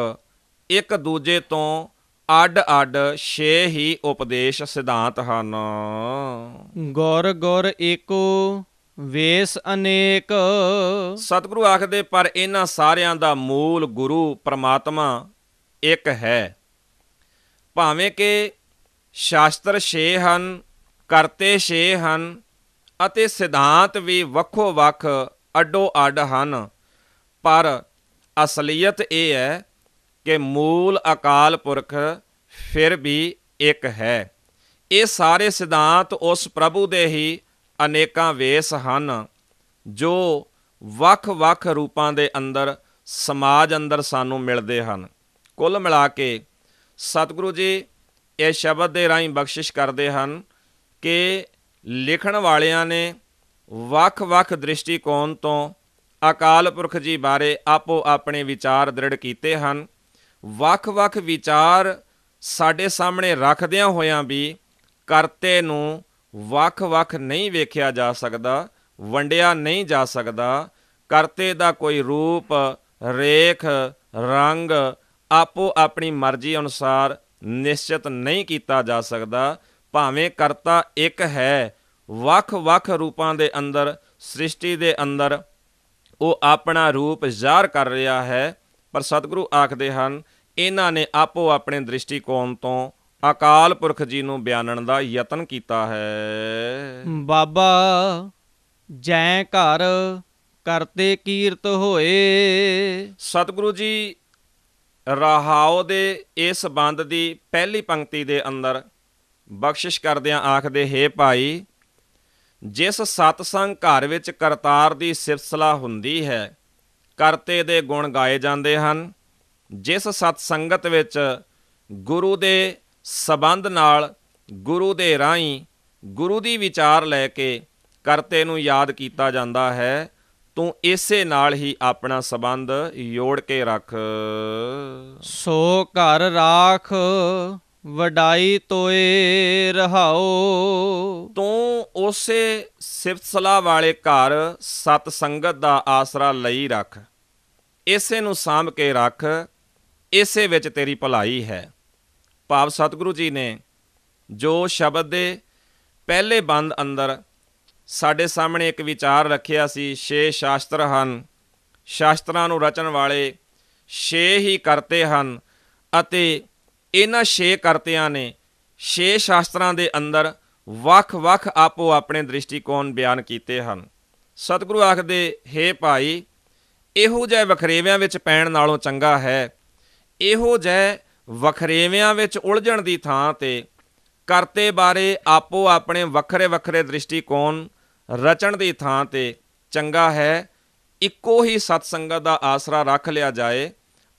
ਇੱਕ ਦੂਜੇ ਤੋਂ ਅੱਡ-ਅੱਡ ਛੇ ਹੀ ਉਪਦੇਸ਼ ਸਿਧਾਂਤ ਹਨ ਗੁਰ ਗੁਰ ਏਕੋ ਵੇਸ ਅਨੇਕ ਸਤਿਗੁਰੂ ਆਖਦੇ ਪਰ ਇਹਨਾਂ ਸਾਰਿਆਂ ਦਾ ਮੂਲ ਗੁਰੂ ਪ੍ਰਮਾਤਮਾ ਇੱਕ ਹੈ ਭਾਵੇਂ ਕਿ ਸ਼ਾਸਤਰ 6 ਹਨ ਕਰਤੇ 6 ਹਨ ਅਤੇ ਸਿਧਾਂਤ ਵੀ ਵੱਖੋ ਵੱਖ ਅਡੋ-ਅਡ ਹਨ ਪਰ ਅਸਲੀਅਤ ਇਹ ਹੈ ਕਿ ਮੂਲ ਅਕਾਲ ਪੁਰਖ ਫਿਰ ਵੀ ਇੱਕ ਹੈ ਇਹ ਸਾਰੇ ਸਿਧਾਂਤ ਉਸ ਪ੍ਰਭੂ ਦੇ ਹੀ ਅਨੇਕਾਂ ਵੇਸ ਹਨ ਜੋ ਵੱਖ-ਵੱਖ ਰੂਪਾਂ ਦੇ ਅੰਦਰ ਸਮਾਜ ਅੰਦਰ ਸਾਨੂੰ ਮਿਲਦੇ ਹਨ ਕੁੱਲ ਮਿਲਾ ਕੇ ਸਤਿਗੁਰੂ ਜੀ ਇਹ ਸ਼ਬਦ ਦੇ ਰਾਹੀਂ ਬਖਸ਼ਿਸ਼ ਕਰਦੇ ਹਨ ਕਿ ਲਿਖਣ ਵਾਲਿਆਂ ਨੇ ਵੱਖ-ਵੱਖ ਦ੍ਰਿਸ਼ਟੀਕੋਣ ਤੋਂ ਅਕਾਲ ਪੁਰਖ ਜੀ ਬਾਰੇ ਆਪੋ ਆਪਣੇ ਵਿਚਾਰ ਦ੍ਰਿੜ ਕੀਤੇ ਹਨ ਵੱਖ-ਵੱਖ ਵਿਚਾਰ ਸਾਡੇ ਸਾਹਮਣੇ ਰੱਖਦਿਆਂ ਹੋਇਆਂ ਵੀ ਕਰਤੇ ਨੂੰ ਵੱਖ-ਵੱਖ ਨਹੀਂ ਵੇਖਿਆ ਜਾ ਸਕਦਾ ਵੰਡਿਆ ਨਹੀਂ ਜਾ ਸਕਦਾ ਕਰਤੇ ਦਾ ਕੋਈ ਰੂਪ ਰੇਖ ਰੰਗ ਆਪੋ ਆਪਣੀ ਮਰਜ਼ੀ ਅਨੁਸਾਰ ਨਿਸ਼ਚਿਤ ਨਹੀਂ ਕੀਤਾ ਜਾ ਸਕਦਾ ਭਾਵੇਂ ਕਰਤਾ ਇੱਕ ਹੈ ਵੱਖ-ਵੱਖ ਰੂਪਾਂ ਦੇ ਅੰਦਰ ਸ੍ਰਿਸ਼ਟੀ ਦੇ ਅੰਦਰ ਉਹ ਆਪਣਾ ਰੂਪ ਜ਼ਾਹਰ ਕਰ ਰਿਹਾ ਹੈ ਪਰ ਸਤਿਗੁਰੂ ਆਖਦੇ ਹਨ ਇਹਨਾਂ ਨੇ ਆਪੋ ਆਪਣੇ ਦ੍ਰਿਸ਼ਟੀਕੋਣ ਤੋਂ ਅਕਾਲ ਪੁਰਖ ਜੀ ਨੂੰ ਬਿਆਨਣ ਦਾ ਯਤਨ ਕੀਤਾ ਹੈ ਬਾਬਾ ਜੈ ਘਰ ਕਰਤੇ ਕੀਰਤ ਹੋਏ ਸਤਿਗੁਰੂ ਜੀ ਰਹਾਉ ਦੇ ਇਸ ਬੰਦ ਦੀ ਪਹਿਲੀ ਪੰਕਤੀ ਦੇ ਅੰਦਰ ਬਖਸ਼ਿਸ਼ ਕਰਦਿਆਂ ਆਖਦੇ ਹੈ ਭਾਈ ਜਿਸ ਸਤਸੰਗ ਘਰ ਵਿੱਚ ਕਰਤਾਰ ਦੀ ਸਿਫਤਸਲਾ ਹੁੰਦੀ ਹੈ ਕਰਤੇ ਦੇ ਗੁਣ ਗਾਏ ਜਾਂਦੇ ਹਨ ਜਿਸ ਸਤ ਸੰਗਤ ਵਿੱਚ ਗੁਰੂ ਦੇ ਸਬੰਧ ਨਾਲ ਗੁਰੂ ਦੇ ਰਾਹੀਂ ਗੁਰੂ ਦੀ ਵਿਚਾਰ ਲੈ ਕੇ ਕਰਤੇ ਨੂੰ ਯਾਦ ਕੀਤਾ ਜਾਂਦਾ ਹੈ ਤੂੰ ਇਸੇ ਨਾਲ ਹੀ ਆਪਣਾ ਸਬੰਧ ਜੋੜ ਕੇ ਰੱਖ ਸੋ ਘਰ ਰਾਖ ਵਡਾਈ ਤੋਏ ਰਹਾਓ ਤੂੰ ਉਸੇ ਸਿਫਤਸਲਾ ਵਾਲੇ ਘਰ ਸਤ ਸੰਗਤ ਦਾ ਆਸਰਾ ਲਈ ਰੱਖ ਇਸੇ ਨੂੰ ਸਾਂਭ ਕੇ ਰੱਖ ਇਸੇ ਵਿੱਚ ਤੇਰੀ ਭਲਾਈ ਹੈ ਭਾਵ ਸਤਿਗੁਰੂ ਜੀ ਨੇ ਜੋ ਸ਼ਬਦ ਦੇ ਪਹਿਲੇ ਬੰਦ ਅੰਦਰ ਸਾਡੇ ਸਾਹਮਣੇ ਇੱਕ ਵਿਚਾਰ ਰੱਖਿਆ ਸੀ ਛੇ ਸ਼ਾਸਤਰ ਹਨ ਸ਼ਾਸਤਰਾਂ ਨੂੰ ਰਚਣ ਵਾਲੇ ਛੇ ਹੀ ਕਰਤੇ ਹਨ ਅਤੇ ਇਹਨਾਂ ਛੇ ਕਰਤਿਆਂ ਨੇ ਛੇ ਸ਼ਾਸਤਰਾਂ ਦੇ ਅੰਦਰ ਵੱਖ-ਵੱਖ ਆਪੋ ਆਪਣੇ ਦ੍ਰਿਸ਼ਟੀਕੋਣ ਬਿਆਨ ਕੀਤੇ ਹਨ ਸਤਿਗੁਰੂ ਆਖਦੇ ਹੇ ਭਾਈ ਇਹੋ ਜਿਹੇ ਵਖਰੇਵਿਆਂ ਵਿੱਚ ਪੈਣ ਨਾਲੋਂ ਚੰਗਾ ਹੈ ਇਹੋ ਜਿਹੇ ਵਖਰੇਵਿਆਂ ਵਿੱਚ ਉਲਝਣ ਦੀ ਥਾਂ ਤੇ ਕਰਤੇ ਬਾਰੇ ਆਪੋ ਆਪਣੇ ਵੱਖਰੇ ਵੱਖਰੇ ਦ੍ਰਿਸ਼ਟੀਕੋਣ ਰਚਣ ਦੀ ਥਾਂ ਤੇ ਚੰਗਾ ਹੈ ਇੱਕੋ ਹੀ ਸਤਸੰਗਤ ਦਾ ਆਸਰਾ ਰੱਖ ਲਿਆ ਜਾਏ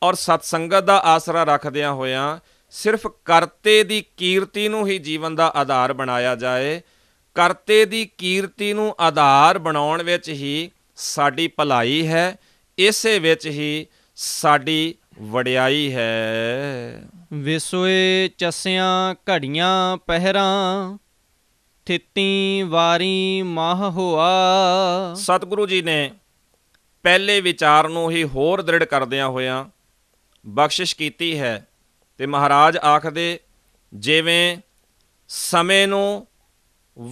ਔਰ ਸਤਸੰਗਤ ਦਾ ਆਸਰਾ ਰੱਖਦਿਆਂ ਹੋਇਆਂ ਸਿਰਫ ਕਰਤੇ ਦੀ ਕੀਰਤੀ ਨੂੰ ਹੀ ਜੀਵਨ ਦਾ ਆਧਾਰ ਬਣਾਇਆ ਜਾਏ ਕਰਤੇ ਦੀ ਕੀਰਤੀ ਨੂੰ ਆਧਾਰ ਬਣਾਉਣ ਵਿੱਚ ਹੀ ਸਾਡੀ ਭਲਾਈ ਹੈ ਇਸੇ ਵਿੱਚ ਹੀ ਸਾਡੀ ਵਡਿਆਈ ਹੈ ਵਿਸੋਏ ਚਸਿਆਂ ਘੜੀਆਂ ਪਹਿਰਾਂ ਥਿਤੀ ਵਾਰੀ ਮਾਹ ਹੋਆ ਸਤਿਗੁਰੂ ਜੀ ਨੇ ਪਹਿਲੇ ਵਿਚਾਰ ਨੂੰ ਹੀ ਹੋਰ ਦ੍ਰਿੜ ਕਰਦਿਆਂ ਹੋਇਆਂ ਬਖਸ਼ਿਸ਼ ਕੀਤੀ ਹੈ ਤੇ ਮਹਾਰਾਜ ਆਖਦੇ ਜਿਵੇਂ ਸਮੇਂ ਨੂੰ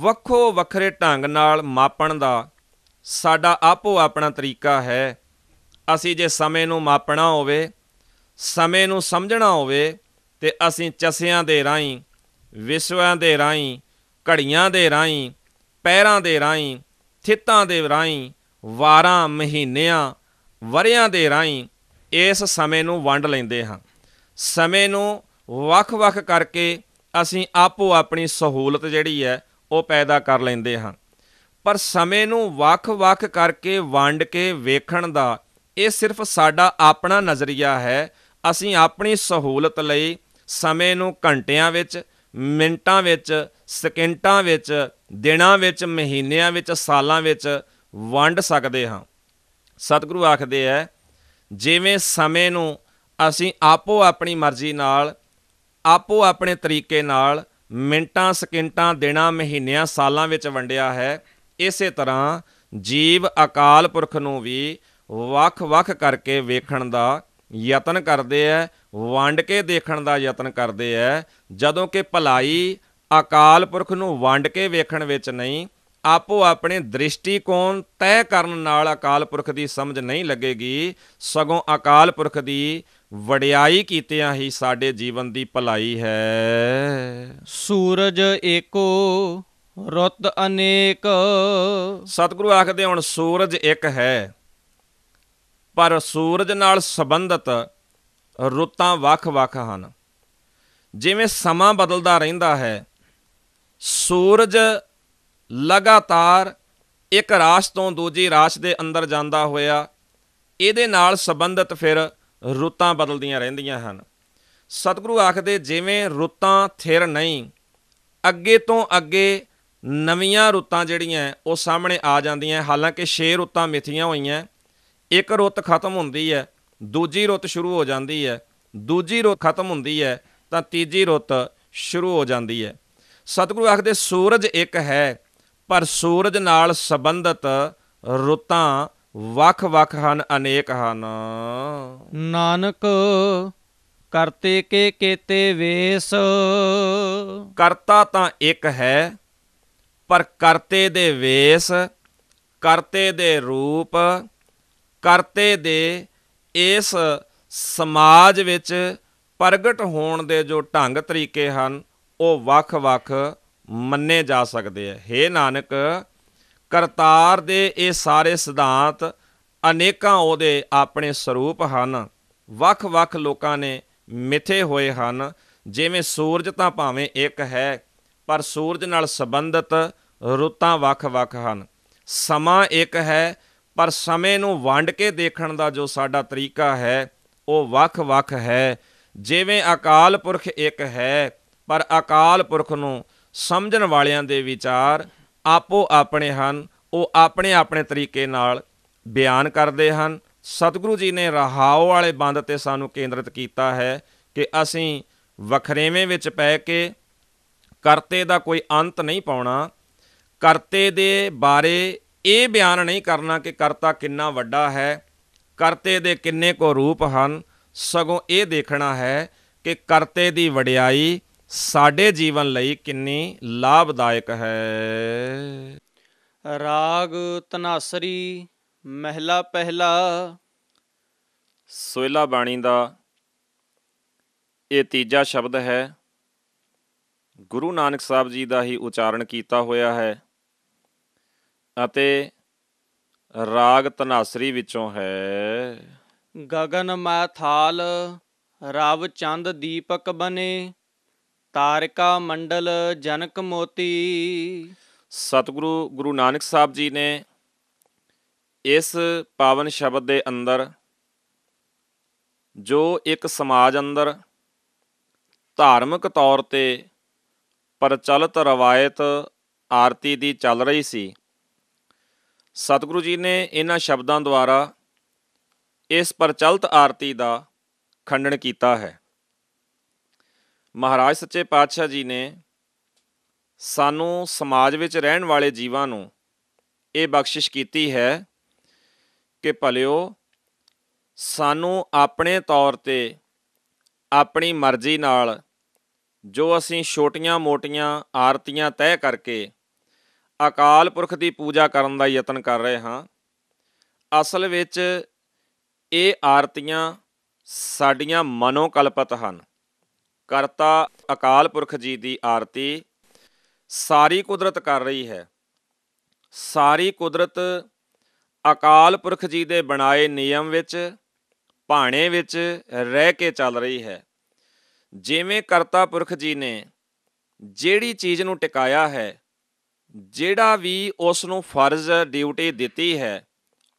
ਵੱਖੋ ਵੱਖਰੇ ਢੰਗ ਨਾਲ ਮਾਪਣ ਦਾ ਸਾਡਾ ਆਪੋ ਆਪਣਾ ਤਰੀਕਾ ਹੈ ਅਸੀਂ ਜੇ ਸਮੇਂ ਨੂੰ ਮਾਪਣਾ ਹੋਵੇ ਸਮੇਂ ਨੂੰ ਸਮਝਣਾ ਹੋਵੇ ਤੇ ਅਸੀਂ ਚਸਿਆਂ ਦੇ ਰਾਹੀਂ ਵਿਸ਼ਵਾਂ ਦੇ ਰਾਹੀਂ ਘੜੀਆਂ ਦੇ ਰਾਹੀਂ ਪੈਰਾਂ ਦੇ ਰਾਹੀਂ ਥਿੱਤਾਂ ਦੇ ਰਾਹੀਂ ਵਾਰਾਂ ਮਹੀਨਿਆਂ ਵਰਿਆਂ ਦੇ ਰਾਹੀਂ ਇਸ ਸਮੇਂ ਨੂੰ ਵੰਡ ਲੈਂਦੇ ਹਾਂ ਸਮੇਂ ਨੂੰ ਵੱਖ-ਵੱਖ ਕਰਕੇ ਅਸੀਂ ਆਪੋ ਆਪਣੀ ਸਹੂਲਤ ਜਿਹੜੀ ਹੈ ਉਹ ਪੈਦਾ ਕਰ ਲੈਂਦੇ ਹਾਂ ਪਰ ਸਮੇਂ ਨੂੰ ਵੱਖ-ਵੱਖ ਕਰਕੇ ਵੰਡ ਕੇ ਵੇਖਣ ਦਾ ਇਹ ਸਿਰਫ ਸਾਡਾ ਆਪਣਾ ਨਜ਼ਰੀਆ ਹੈ ਅਸੀਂ ਆਪਣੀ ਸਹੂਲਤ ਲਈ ਸਮੇਂ ਨੂੰ ਘੰਟਿਆਂ ਵਿੱਚ ਮਿੰਟਾਂ ਵਿੱਚ ਸਕਿੰਟਾਂ ਵਿੱਚ ਦਿਨਾਂ ਵਿੱਚ ਮਹੀਨਿਆਂ ਵਿੱਚ ਸਾਲਾਂ ਵਿੱਚ ਵੰਡ ਸਕਦੇ ਹਾਂ ਸਤਿਗੁਰੂ ਆਖਦੇ ਐ ਜਿਵੇਂ ਸਮੇਂ ਨੂੰ ਅਸੀਂ ਆਪੋ ਆਪਣੀ ਮਰਜ਼ੀ ਨਾਲ ਆਪੋ ਆਪਣੇ ਤਰੀਕੇ ਨਾਲ ਮਿੰਟਾਂ ਸਕਿੰਟਾਂ ਦਿਨਾਂ ਮਹੀਨਿਆਂ ਸਾਲਾਂ ਵਿੱਚ ਵੰਡਿਆ ਹੈ ਇਸੇ ਤਰ੍ਹਾਂ ਜੀਵ ਅਕਾਲ ਪੁਰਖ ਨੂੰ ਵੀ ਵੱਖ-ਵੱਖ ਕਰਕੇ ਵੇਖਣ ਦਾ ਯਤਨ ਕਰਦੇ ਐ ਵੰਡ ਕੇ ਦੇਖਣ ਦਾ ਯਤਨ ਕਰਦੇ ਐ ਜਦੋਂ ਕਿ ਭਲਾਈ ਅਕਾਲ ਪੁਰਖ ਨੂੰ ਵੰਡ ਕੇ ਵੇਖਣ ਵਿੱਚ ਨਹੀਂ ਆਪੋ ਆਪਣੇ ਦ੍ਰਿਸ਼ਟੀਕੋਣ ਤੈਅ ਕਰਨ ਨਾਲ ਅਕਾਲ ਪੁਰਖ ਦੀ ਸਮਝ ਨਹੀਂ ਲੱਗੇਗੀ ਸਗੋਂ ਅਕਾਲ ਪੁਰਖ ਦੀ ਵਡਿਆਈ ਕੀਤਿਆਂ ਹੀ ਸਾਡੇ ਜੀਵਨ ਦੀ ਭਲਾਈ ਹੈ ਸੂਰਜ ਏਕੋ ਰੁੱਤ ਅਨੇਕ ਸਤਿਗੁਰੂ ਆਖਦੇ ਹੁਣ ਸੂਰਜ ਇੱਕ ਹੈ ਪਰ ਸੂਰਜ ਨਾਲ ਸੰਬੰਧਤ ਰੁੱਤਾਂ ਵੱਖ-ਵੱਖ ਹਨ ਜਿਵੇਂ ਸਮਾਂ ਬਦਲਦਾ ਰਹਿੰਦਾ ਹੈ ਸੂਰਜ ਲਗਾਤਾਰ ਇੱਕ ਰਾਸ਼ ਤੋਂ ਦੂਜੀ ਰਾਸ਼ ਦੇ ਅੰਦਰ ਜਾਂਦਾ ਹੋਇਆ ਇਹਦੇ ਨਾਲ ਸੰਬੰਧਿਤ ਫਿਰ ਰੁੱਤਾਂ ਬਦਲਦੀਆਂ ਰਹਿੰਦੀਆਂ ਹਨ ਸਤਿਗੁਰੂ ਆਖਦੇ ਜਿਵੇਂ ਰੁੱਤਾਂ ਥਿਰ ਨਹੀਂ ਅੱਗੇ ਤੋਂ ਅੱਗੇ ਨਵੀਆਂ ਰੁੱਤਾਂ ਜਿਹੜੀਆਂ ਉਹ ਸਾਹਮਣੇ ਆ ਜਾਂਦੀਆਂ ਹਾਲਾਂਕਿ 6 ਰੁੱਤਾਂ ਮਿਥੀਆਂ ਹੋਈਆਂ ਇੱਕ ਰੁੱਤ ਖਤਮ ਹੁੰਦੀ ਹੈ ਦੂਜੀ ਰੁੱਤ ਸ਼ੁਰੂ ਹੋ ਜਾਂਦੀ ਹੈ ਦੂਜੀ ਰੁੱਤ ਖਤਮ ਹੁੰਦੀ ਹੈ ਤਾਂ ਤੀਜੀ ਰੁੱਤ ਸ਼ੁਰੂ ਹੋ ਜਾਂਦੀ ਹੈ ਸਤਿਗੁਰੂ ਆਖਦੇ ਸੂਰਜ ਇੱਕ ਹੈ ਪਰ ਸੂਰਜ ਨਾਲ ਸੰਬੰਧਤ ਰੁੱਤਾਂ ਵੱਖ-ਵੱਖ ਹਨ ਅਨੇਕ ਹਨ ਨਾਨਕ ਕਰਤੇ ਕੇ ਕੇਤੇ ਵੇਸ ਕਰਤਾ ਤਾਂ ਇੱਕ ਹੈ ਪਰ ਕਰਤੇ ਦੇ ਵੇਸ ਕਰਤੇ ਦੇ ਰੂਪ ਕਰਤੇ ਦੇ ਇਸ ਸਮਾਜ ਵਿੱਚ ਪ੍ਰਗਟ ਹੋਣ ਦੇ ਜੋ ਢੰਗ ਤਰੀਕੇ ਹਨ ਉਹ ਵੱਖ-ਵੱਖ ਮੰਨੇ ਜਾ ਸਕਦੇ ਆ ਹੇ ਨਾਨਕ ਕਰਤਾਰ ਦੇ ਇਹ ਸਾਰੇ ਸਿਧਾਂਤ ਅਨੇਕਾਂ ਉਹਦੇ ਆਪਣੇ ਸਰੂਪ ਹਨ ਵੱਖ-ਵੱਖ ਲੋਕਾਂ ਨੇ ਮਿੱਥੇ ਹੋਏ ਹਨ ਜਿਵੇਂ ਸੂਰਜ ਤਾਂ ਭਾਵੇਂ ਇੱਕ ਹੈ ਪਰ ਸੂਰਜ ਨਾਲ ਸੰਬੰਧਿਤ ਰੁੱਤਾਂ ਵੱਖ-ਵੱਖ ਹਨ ਸਮਾਂ ਇੱਕ ਹੈ ਪਰ ਸਮੇਂ ਨੂੰ ਵੰਡ ਕੇ ਦੇਖਣ ਦਾ ਜੋ ਸਾਡਾ ਤਰੀਕਾ ਹੈ ਉਹ ਵੱਖ-ਵੱਖ ਹੈ ਜਿਵੇਂ ਅਕਾਲ ਪੁਰਖ ਇੱਕ ਹੈ ਪਰ ਅਕਾਲ ਪੁਰਖ ਨੂੰ ਸਮਝਣ ਵਾਲਿਆਂ ਦੇ ਵਿਚਾਰ ਆਪੋ ਆਪਣੇ ਹਨ ਉਹ ਆਪਣੇ ਆਪਣੇ ਤਰੀਕੇ ਨਾਲ ਬਿਆਨ ਕਰਦੇ ਹਨ ਸਤਿਗੁਰੂ ਜੀ ਨੇ ਰਹਾਓ ਵਾਲੇ ਬੰਦ ਤੇ ਸਾਨੂੰ ਕੇਂਦਰਿਤ ਕੀਤਾ ਹੈ ਕਿ ਅਸੀਂ ਵਖਰੇਵੇਂ ਵਿੱਚ ਪੈ ਕੇ ਕਰਤੇ ਦਾ ਕੋਈ ਅੰਤ ਨਹੀਂ ਪਾਉਣਾ ਕਰਤੇ ਦੇ ਬਾਰੇ ਇਹ ਬਿਆਨ ਨਹੀਂ ਕਰਨਾ ਕਿ ਕਰਤਾ ਕਿੰਨਾ ਵੱਡਾ ਹੈ ਕਰਤੇ ਦੇ ਕਿੰਨੇ ਕੋ ਰੂਪ ਹਨ ਸਗੋਂ ਇਹ ਦੇਖਣਾ ਹੈ ਕਿ ਕਰਤੇ ਦੀ ਵਡਿਆਈ ਸਾਡੇ ਜੀਵਨ ਲਈ ਕਿੰਨੀ ਲਾਭਦਾਇਕ ਹੈ ਰਾਗ ਤਨਾਸਰੀ ਮਹਿਲਾ ਪਹਿਲਾ ਸੋਇਲਾ ਬਾਣੀ ਦਾ ਇਹ ਤੀਜਾ ਸ਼ਬਦ ਹੈ ਗੁਰੂ ਨਾਨਕ ਸਾਹਿਬ ਜੀ ਦਾ ਹੀ ਉਚਾਰਨ ਕੀਤਾ ਹੋਇਆ ਹੈ ਅਤੇ ਰਾਗ ਤਨਾਸਰੀ ਵਿੱਚੋਂ ਹੈ ਗਗਨ ਮਾਥਾਲ ਰਵ ਚੰਦ ਦੀਪਕ ਬਨੇ ਤਾਰਿਕਾ ਮੰਡਲ ਜਨਕ ਮੋਤੀ ਸਤਿਗੁਰੂ ਗੁਰੂ ਨਾਨਕ ਸਾਹਿਬ ਜੀ ਨੇ ਇਸ ਪਾਵਨ ਸ਼ਬਦ ਦੇ ਅੰਦਰ ਜੋ ਇੱਕ ਸਮਾਜ ਅੰਦਰ ਧਾਰਮਿਕ ਤੌਰ ਤੇ ਪ੍ਰਚਲਿਤ ਰਵਾਇਤ ਆਰਤੀ ਦੀ ਚੱਲ ਰਹੀ ਸੀ ਸਤਿਗੁਰੂ ਜੀ ਨੇ ਇਹਨਾਂ ਸ਼ਬਦਾਂ ਦੁਆਰਾ ਇਸ ਪ੍ਰਚਲਿਤ ਆਰਤੀ ਦਾ ਖੰਡਨ ਕੀਤਾ ਹੈ ਮਹਾਰਾਜ ਸੱਚੇ ਪਾਤਸ਼ਾਹ ਜੀ ਨੇ ਸਾਨੂੰ ਸਮਾਜ ਵਿੱਚ ਰਹਿਣ ਵਾਲੇ ਜੀਵਾਂ ਨੂੰ ਇਹ ਬਖਸ਼ਿਸ਼ ਕੀਤੀ ਹੈ ਕਿ ਭਲਿਓ ਸਾਨੂੰ ਆਪਣੇ ਤੌਰ ਤੇ ਆਪਣੀ ਮਰਜ਼ੀ ਨਾਲ ਜੋ ਅਸੀਂ ਛੋਟੀਆਂ-ਮੋਟੀਆਂ ਆਰਤੀਆਂ ਤੈਅ ਕਰਕੇ ਅਕਾਲ ਪੁਰਖ ਦੀ ਪੂਜਾ ਕਰਨ ਦਾ ਯਤਨ ਕਰ ਰਹੇ ਹਾਂ ਅਸਲ ਵਿੱਚ ਇਹ ਆਰਤੀਆਂ ਸਾਡੀਆਂ ਮਨੋਕਲਪਤ ਹਨ ਕਰਤਾ ਅਕਾਲ ਪੁਰਖ ਜੀ ਦੀ ਆਰਤੀ ਸਾਰੀ ਕੁਦਰਤ ਕਰ ਰਹੀ ਹੈ ਸਾਰੀ ਕੁਦਰਤ ਅਕਾਲ ਪੁਰਖ ਜੀ ਦੇ ਬਣਾਏ ਨਿਯਮ ਵਿੱਚ ਭਾਣੇ ਵਿੱਚ ਰਹਿ ਕੇ ਚੱਲ ਰਹੀ ਹੈ ਜਿਵੇਂ ਕਰਤਾ ਪੁਰਖ ਜੀ ਨੇ ਜਿਹੜੀ ਚੀਜ਼ ਨੂੰ ਟਿਕਾਇਆ ਹੈ ਜਿਹੜਾ ਵੀ ਉਸ ਨੂੰ ਫਰਜ਼ ਡਿਊਟੀ ਦਿੱਤੀ ਹੈ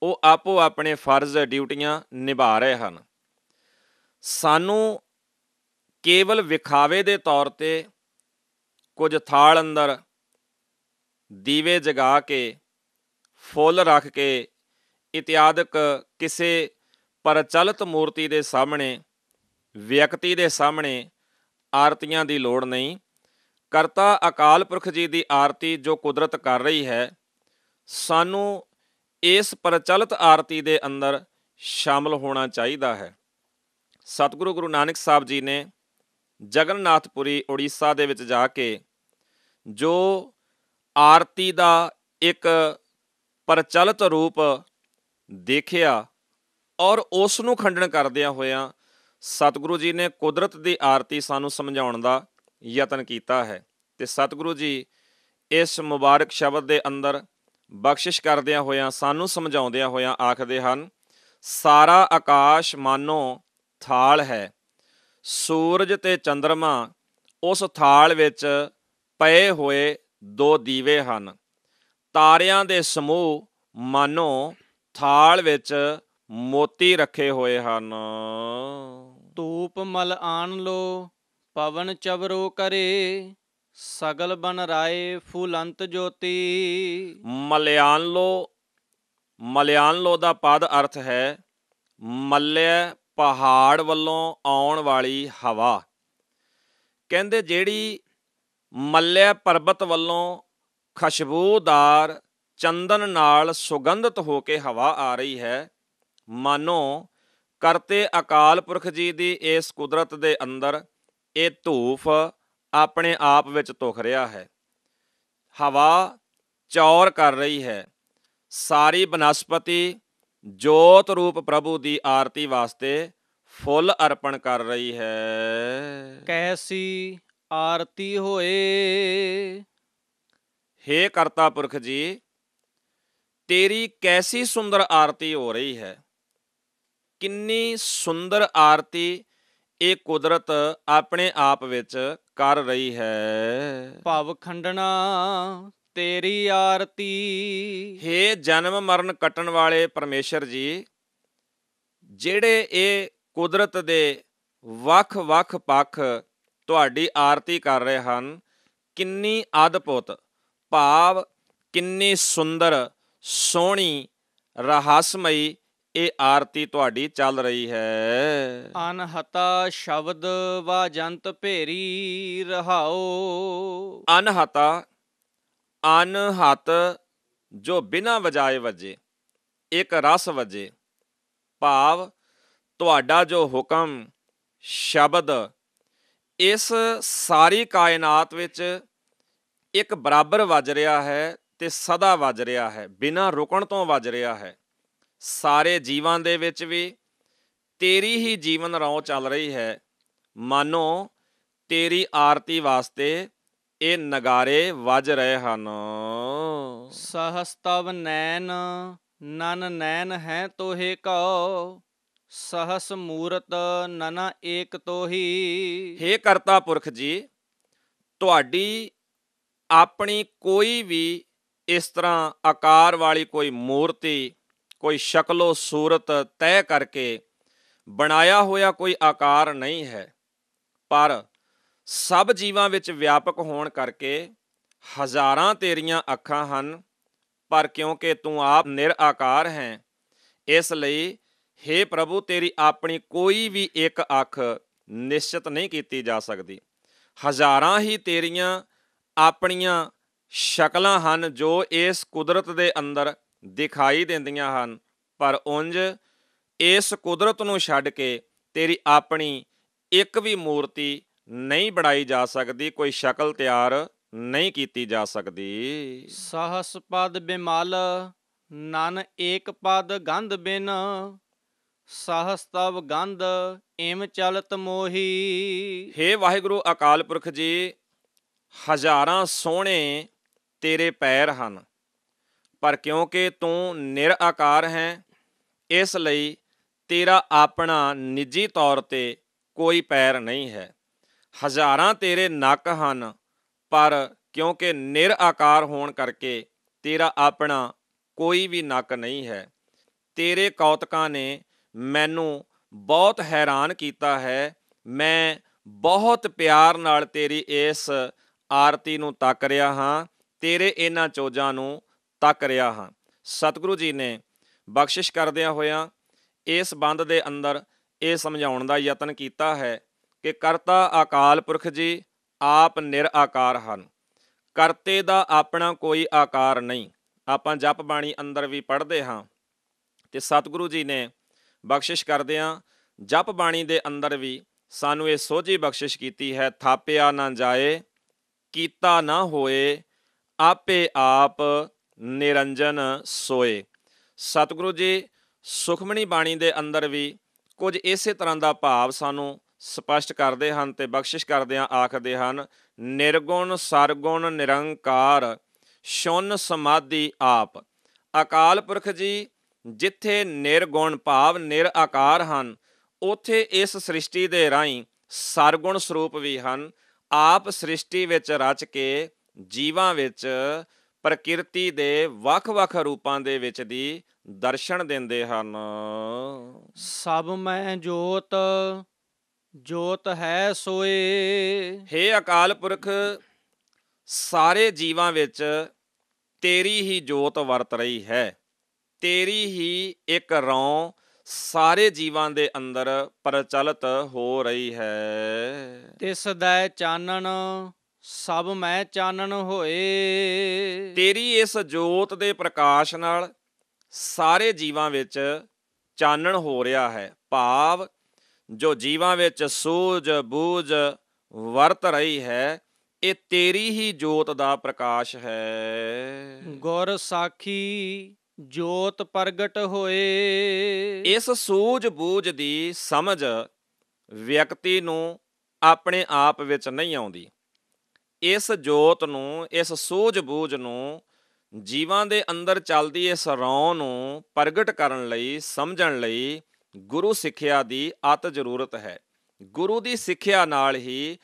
ਉਹ ਆਪੋ ਆਪਣੇ ਫਰਜ਼ ਡਿਊਟੀਆਂ ਨਿਭਾ ਰਹੇ ਹਨ ਸਾਨੂੰ ਕੇਵਲ ਵਿਖਾਵੇ ਦੇ ਤੌਰ ਤੇ ਕੁਝ ਥਾਲ ਅੰਦਰ ਦੀਵੇ ਜਗਾ ਕੇ ਫੁੱਲ ਰੱਖ ਕੇ ਇਤਿਆਦਕ ਕਿਸੇ ਪਰਚਲਤ ਮੂਰਤੀ ਦੇ ਸਾਹਮਣੇ ਵਿਅਕਤੀ ਦੇ ਸਾਹਮਣੇ ਆਰਤੀਆਂ ਦੀ ਲੋੜ ਨਹੀਂ ਕਰਤਾ ਅਕਾਲ ਪੁਰਖ ਜੀ ਦੀ ਆਰਤੀ ਜੋ ਕੁਦਰਤ ਕਰ ਰਹੀ ਹੈ ਸਾਨੂੰ ਇਸ ਪ੍ਰਚਲਿਤ ਆਰਤੀ ਦੇ ਅੰਦਰ ਸ਼ਾਮਲ ਹੋਣਾ ਚਾਹੀਦਾ ਹੈ ਸਤਿਗੁਰੂ ਗੁਰੂ ਨਾਨਕ ਸਾਹਿਬ ਜੀ ਨੇ ਜਗਨਨਾਥਪੁਰੀ ਓਡੀਸ਼ਾ ਦੇ ਵਿੱਚ ਜਾ ਕੇ ਜੋ ਆਰਤੀ ਦਾ ਇੱਕ ਪ੍ਰਚਲਿਤ ਰੂਪ ਦੇਖਿਆ ਔਰ ਉਸ ਨੂੰ ਖੰਡਨ ਕਰਦਿਆਂ ਹੋਇਆਂ ਸਤਿਗੁਰੂ ਜੀ ਨੇ ਕੁਦਰਤ ਦੀ ਆਰਤੀ ਸਾਨੂੰ ਸਮਝਾਉਣ ਦਾ ਯਤਨ ਕੀਤਾ ਹੈ ਤੇ ਸਤਿਗੁਰੂ ਜੀ ਇਸ ਮੁਬਾਰਕ ਸ਼ਬਦ ਦੇ ਅੰਦਰ ਬਖਸ਼ਿਸ਼ ਕਰਦਿਆਂ ਹੋਇਆਂ ਸਾਨੂੰ ਸਮਝਾਉਂਦਿਆਂ ਹੋਇਆਂ ਆਖਦੇ ਹਨ ਸਾਰਾ ਆਕਾਸ਼ ਮਾਨੋ ਥਾਲ ਹੈ ਸੂਰਜ ਤੇ ਚੰ드ਰਮਾ ਉਸ ਥਾਲ ਵਿੱਚ ਪਏ ਹੋਏ ਦੋ ਦੀਵੇ ਹਨ ਤਾਰਿਆਂ ਦੇ ਸਮੂਹ ਮਾਨੋ ਥਾਲ ਵਿੱਚ ਮੋਤੀ ਰੱਖੇ ਹੋਏ ਹਨ ਧੂਪ ਮਲ ਆਣ ਲੋ ਪਵਨ ਚਵਰੋ ਕਰੇ ਸਗਲ ਬਨ ਰਾਏ ਫੁਲੰਤ ਜੋਤੀ ਮਲਿਆਨ ਲੋ ਮਲਿਆਨ ਲੋ ਦਾ ਪਦ ਅਰਥ ਹੈ ਮੱਲਿਆ ਪਹਾੜ ਵੱਲੋਂ ਆਉਣ ਵਾਲੀ ਹਵਾ ਕਹਿੰਦੇ ਜਿਹੜੀ ਮੱਲਿਆ ਪਰਬਤ ਵੱਲੋਂ ਖੁਸ਼ਬੂਦਾਰ ਚੰਦਨ ਨਾਲ ਸੁਗੰਧਿਤ ਹੋ ਕੇ ਹਵਾ ਆ ਰਹੀ ਹੈ ਮਾਨੋ ਕਰਤੇ ਅਕਾਲ ਪੁਰਖ ਜੀ ਦੀ ਇਸ ਕੁਦਰਤ ਦੇ ਅੰਦਰ ਇਹ ਧੂਫ ਆਪਣੇ ਆਪ ਵਿੱਚ ਤੁਖ ਰਿਹਾ ਹੈ ਹਵਾ ਚੌਰ ਕਰ ਰਹੀ ਹੈ ਸਾਰੀ ਬਨਸਪਤੀ ਜੋਤ ਰੂਪ ਪ੍ਰਭੂ ਦੀ ਆਰਤੀ ਵਾਸਤੇ ਫੁੱਲ ਅਰਪਣ ਕਰ ਰਹੀ ਹੈ ਕੈਸੀ ਆਰਤੀ ਹੋਏ हे ਕਰਤਾ ਪੁਰਖ ਜੀ ਤੇਰੀ ਕੈਸੀ ਸੁੰਦਰ ਆਰਤੀ ਹੋ ਰਹੀ ਹੈ ਕਿੰਨੀ ਸੁੰਦਰ ਆਰਤੀ ਇਹ ਕੁਦਰਤ ਆਪਣੇ ਆਪ ਵਿੱਚ ਕਰ ਰਹੀ ਹੈ ਭਵ ਖੰਡਣਾ ਤੇਰੀ ਆਰਤੀ हे ਜਨਮ ਮਰਨ ਕਟਣ ਵਾਲੇ ਪਰਮੇਸ਼ਰ ਜੀ ਜਿਹੜੇ ਇਹ ਕੁਦਰਤ ਦੇ ਵੱਖ-ਵੱਖ ਪੱਖ ਤੁਹਾਡੀ ਆਰਤੀ ਕਰ ਰਹੇ ਹਨ ਕਿੰਨੀ ਅਦਭੁਤ ਭਾਵ ਕਿੰਨੀ ਸੁੰਦਰ ਸੋਹਣੀ ਰਹੱਸਮਈ ਇਹ ਆਰਤੀ ਤੁਹਾਡੀ ਚੱਲ ਰਹੀ ਹੈ ਅਨਹਤਾ ਸ਼ਬਦ ਵਾਜੰਤ ਭੇਰੀ ਰਹਾਓ ਅਨਹਤਾ ਅਨ ਹੱਤ ਜੋ ਬਿਨਾ ਵਜਾਏ ਵਜੇ ਇੱਕ ਰਸ ਵਜੇ ਭਾਵ ਤੁਹਾਡਾ ਜੋ ਹੁਕਮ ਸ਼ਬਦ ਇਸ ਸਾਰੀ ਕਾਇਨਾਤ ਵਿੱਚ ਇੱਕ ਬਰਾਬਰ ਵੱਜ ਰਿਹਾ ਹੈ ਤੇ ਸਦਾ ਵੱਜ ਰਿਹਾ ਹੈ ਬਿਨਾ ਰੁਕਣ ਤੋਂ ਵੱਜ ਰਿਹਾ ਹੈ ਸਾਰੇ ਜੀਵਾਂ ਦੇ ਵਿੱਚ ਵੀ ਤੇਰੀ ਹੀ ਜੀਵਨ ਰੌ ਚੱਲ ਰਹੀ ਹੈ ਮਾਨੋ ਤੇਰੀ ਆਰਤੀ ਵਾਸਤੇ ਇਹ ਨਗਾਰੇ ਵੱਜ ਰਹੇ ਹਨ ਸਹਸਤਵ ਨੈਣ ਨਨ ਨੈਣ ਹੈ ਤੋਹੇ ਕਉ ਸਹਸ ਮੂਰਤ ਨਨ ਏਕ ਤੋਹੀ ਹੇ ਕਰਤਾ ਪੁਰਖ ਜੀ ਤੁਹਾਡੀ ਆਪਣੀ ਕੋਈ ਵੀ ਇਸ ਤਰ੍ਹਾਂ ਆਕਾਰ ਵਾਲੀ ਕੋਈ ਮੂਰਤੀ ਕੋਈ ਸ਼ਕਲੋ ਸੂਰਤ ਤੈਅ ਕਰਕੇ ਬਣਾਇਆ ਹੋਇਆ ਕੋਈ ਆਕਾਰ ਨਹੀਂ ਹੈ ਪਰ ਸਭ ਜੀਵਾਂ ਵਿੱਚ ਵਿਆਪਕ ਹੋਣ ਕਰਕੇ ਹਜ਼ਾਰਾਂ ਤੇਰੀਆਂ ਅੱਖਾਂ ਹਨ ਪਰ ਕਿਉਂਕਿ ਤੂੰ ਆਪ ਨਿਰਆਕਾਰ ਹੈ ਇਸ ਲਈ हे ਪ੍ਰਭੂ ਤੇਰੀ ਆਪਣੀ ਕੋਈ ਵੀ ਇੱਕ ਅੱਖ ਨਿਸ਼ਚਿਤ ਨਹੀਂ ਕੀਤੀ ਜਾ ਸਕਦੀ ਹਜ਼ਾਰਾਂ ਹੀ ਤੇਰੀਆਂ ਆਪਣੀਆਂ ਸ਼ਕਲਾਂ ਹਨ ਜੋ ਇਸ ਕੁਦਰਤ ਦੇ ਅੰਦਰ ਦਿਖਾਈ ਦਿੰਦੀਆਂ ਹਨ ਪਰ ਉੰਜ ਇਸ ਕੁਦਰਤ ਨੂੰ ਛੱਡ ਕੇ ਤੇਰੀ ਆਪਣੀ ਇੱਕ ਵੀ ਮੂਰਤੀ ਨਹੀਂ ਬੜਾਈ ਜਾ ਸਕਦੀ ਕੋਈ ਸ਼ਕਲ ਤਿਆਰ ਨਹੀਂ ਕੀਤੀ ਜਾ ਸਕਦੀ ਸਾਹਸ ਪਦ ਬਿਮਲ ਨਨ ਏਕ ਪਦ ਗੰਧ ਬਿਨ ਸਾਹਸ ਤਵ ਗੰਧ ਏਮ ਚਲਤ ਮੋਹੀ ਹੇ ਵਾਹਿਗੁਰੂ ਅਕਾਲ ਪੁਰਖ ਜੀ ਹਜ਼ਾਰਾਂ ਸੋਹਣੇ ਤੇਰੇ ਪੈਰ ਹਨ ਪਰ ਕਿਉਂਕਿ ਤੂੰ ਨਿਰਆਕਾਰ ਹੈ ਇਸ ਲਈ ਤੇਰਾ ਆਪਣਾ ਨਿੱਜੀ ਤੌਰ ਤੇ ਕੋਈ ਪੈਰ ਨਹੀਂ ਹੈ ਹਜ਼ਾਰਾਂ ਤੇਰੇ ਨੱਕ ਹਨ ਪਰ ਕਿਉਂਕਿ ਨਿਰਆਕਾਰ ਹੋਣ ਕਰਕੇ ਤੇਰਾ ਆਪਣਾ ਕੋਈ ਵੀ ਨੱਕ ਨਹੀਂ ਹੈ ਤੇਰੇ ਕੌਤਕਾਂ ਨੇ ਮੈਨੂੰ ਬਹੁਤ ਹੈਰਾਨ ਕੀਤਾ ਹੈ ਮੈਂ ਬਹੁਤ ਪਿਆਰ ਨਾਲ ਤੇਰੀ ਇਸ ਆਰਤੀ ਨੂੰ ਤੱਕ ਰਿਹਾ ਹਾਂ ਤੇਰੇ ਇਹਨਾਂ ਚੋਜਾਂ ਨੂੰ ਤੱਕ ਰਿਹਾ ਹਾਂ ਸਤਿਗੁਰੂ ਜੀ ਨੇ ਬਖਸ਼ਿਸ਼ ਕਰਦਿਆਂ ਹੋਇਆਂ ਇਸ ਬੰਦ ਦੇ ਅੰਦਰ ਇਹ ਸਮਝਾਉਣ ਦਾ ਯਤਨ ਕੀਤਾ ਹੈ ਕਿ ਕਰਤਾ ਅਕਾਲ ਪੁਰਖ ਜੀ ਆਪ ਨਿਰਆਕਾਰ ਹਨ ਕਰਤੇ ਦਾ ਆਪਣਾ ਕੋਈ ਆਕਾਰ ਨਹੀਂ ਆਪਾਂ ਜਪ ਬਾਣੀ ਅੰਦਰ ਵੀ ਪੜ੍ਹਦੇ ਹਾਂ ਤੇ ਸਤਿਗੁਰੂ ਜੀ ਨੇ ਬਖਸ਼ਿਸ਼ ਕਰਦੇ ਆ ਜਪ ਬਾਣੀ ਦੇ ਅੰਦਰ ਵੀ ਸਾਨੂੰ ਇਹ ਸੋਝੀ ਬਖਸ਼ਿਸ਼ ਕੀਤੀ ਹੈ ਥਾਪਿਆ ਨਾ ਜਾਏ ਕੀਤਾ ਨਾ ਹੋਏ ਆਪੇ ਆਪ ਨਿਰੰਜਨ ਸੋਏ ਸਤਿਗੁਰੂ ਜੀ ਸੁਖਮਣੀ ਬਾਣੀ ਦੇ ਅੰਦਰ ਵੀ ਕੁਝ ਇਸੇ ਤਰ੍ਹਾਂ ਦਾ ਭਾਵ ਸਾਨੂੰ ਸਪਸ਼ਟ ਕਰਦੇ ਹਨ ਤੇ ਬਖਸ਼ਿਸ਼ ਕਰਦਿਆਂ ਆਖਦੇ ਹਨ ਨਿਰਗੁਣ ਸਰਗੁਣ ਨਿਰੰਕਾਰ ਸ਼ੁੰਨ ਸਮਾਧੀ ਆਪ ਅਕਾਲ ਪੁਰਖ ਜੀ ਜਿੱਥੇ ਨਿਰਗੁਣ ਭਾਵ ਨਿਰਆਕਾਰ ਹਨ ਉਥੇ ਇਸ ਸ੍ਰਿਸ਼ਟੀ ਦੇ ਰਾਹੀਂ ਸਰਗੁਣ ਸਰੂਪ ਵੀ ਹਨ ਆਪ ਸ੍ਰਿਸ਼ਟੀ ਵਿੱਚ ਰਚ ਕੇ ਜੀਵਾਂ ਵਿੱਚ ਪ੍ਰਕਿਰਤੀ ਦੇ ਵੱਖ-ਵੱਖ ਰੂਪਾਂ ਦੇ ਵਿੱਚ ਦੀ ਦਰਸ਼ਨ ਦਿੰਦੇ ਹਨ ਸਭ ਮੈਂ ਜੋਤ ਜੋਤ ਹੈ ਸੋਏ हे ਅਕਾਲ ਪੁਰਖ ਸਾਰੇ ਜੀਵਾਂ ਵਿੱਚ ਤੇਰੀ ਹੀ ਜੋਤ ਵਰਤ ਰਹੀ ਹੈ ਤੇਰੀ ਹੀ ਇੱਕ ਰੌ ਸਾਰੇ ਜੀਵਾਂ ਦੇ ਅੰਦਰ ਪ੍ਰਚਲਿਤ ਹੋ ਰਹੀ ਹੈ ਤਿਸ ਦਾ ਚਾਨਣ ਸਭ ਮੈਂ ਚਾਨਣ ਹੋਏ ਤੇਰੀ ਇਸ ਜੋਤ ਦੇ ਪ੍ਰਕਾਸ਼ ਨਾਲ ਸਾਰੇ ਜੀਵਾਂ ਵਿੱਚ ਚਾਨਣ ਹੋ ਰਿਹਾ ਹੈ ਭਾਵ ਜੋ ਜੀਵਾਂ ਵਿੱਚ ਸੂਝ ਬੂਝ ਵਰਤ ਰਹੀ ਹੈ ਇਹ ਤੇਰੀ ਹੀ ਜੋਤ ਦਾ ਪ੍ਰਕਾਸ਼ ਹੈ ਗੁਰ ਸਾਖੀ ਜੋਤ ਪ੍ਰਗਟ ਹੋਏ ਇਸ ਸੂਝ ਬੂਝ ਦੀ ਸਮਝ ਵਿਅਕਤੀ ਨੂੰ ਆਪਣੇ ਆਪ ਵਿੱਚ ਨਹੀਂ ਆਉਂਦੀ ਇਸ ਜੋਤ ਨੂੰ ਇਸ ਸੂਝ ਬੂਝ ਨੂੰ ਜੀਵਾਂ ਦੇ ਅੰਦਰ ਚੱਲਦੀ ਇਸ ਰੌ ਨੂੰ ਪ੍ਰਗਟ ਕਰਨ ਲਈ ਸਮਝਣ ਲਈ ਗੁਰੂ ਸਿੱਖਿਆ ਦੀ ਅਤ ਜ਼ਰੂਰਤ ਹੈ ਗੁਰੂ ਦੀ ਸਿੱਖਿਆ ਨਾਲ ਹੀ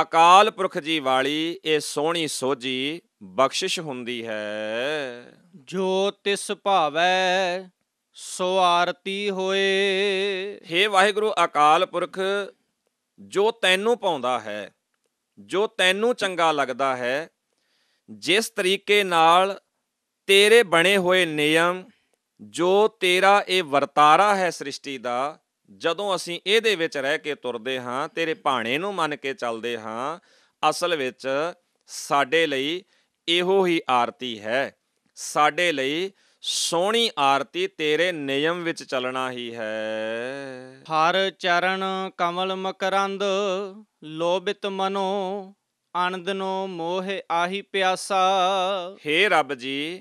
ਅਕਾਲ ਪੁਰਖ ਜੀ ਵਾਲੀ ਇਹ ਸੋਹਣੀ ਸੋਜੀ ਬਖਸ਼ਿਸ਼ ਹੁੰਦੀ ਹੈ ਜੋ ਤਿਸ ਭਾਵੈ ਸੋ ਆਰਤੀ ਹੋਏ हे ਵਾਹਿਗੁਰੂ ਅਕਾਲ ਪੁਰਖ ਜੋ ਤੈਨੂੰ ਪਾਉਂਦਾ ਹੈ ਜੋ ਤੈਨੂੰ ਚੰਗਾ ਲੱਗਦਾ ਹੈ ਜਿਸ ਤਰੀਕੇ ਨਾਲ ਤੇਰੇ ਬਣੇ ਹੋਏ ਨਿਯਮ ਜੋ ਤੇਰਾ ਇਹ ਵਰਤਾਰਾ ਹੈ ਸ੍ਰਿਸ਼ਟੀ ਦਾ ਜਦੋਂ ਅਸੀਂ ਇਹਦੇ ਵਿੱਚ ਰਹਿ ਕੇ ਤੁਰਦੇ ਹਾਂ ਤੇਰੇ ਭਾਣੇ ਨੂੰ ਮੰਨ ਕੇ ਚੱਲਦੇ ਹਾਂ ਅਸਲ ਵਿੱਚ ਸਾਡੇ ਲਈ ਇਹੋ ਹੀ ਆਰਤੀ ਹੈ ਸਾਡੇ ਲਈ ਸੋਹਣੀ ਆਰਤੀ ਤੇਰੇ ਨਿਯਮ ਵਿੱਚ ਚੱਲਣਾ ਹੀ ਹੈ ਹਰ ਚਰਨ ਕਮਲ ਮਕਰੰਦ ਲੋਭਿਤ ਮਨੋ ਆਨੰਦ ਨੋ ਮੋਹ ਆਹੀ ਪਿਆਸਾ ਹੇ ਰੱਬ ਜੀ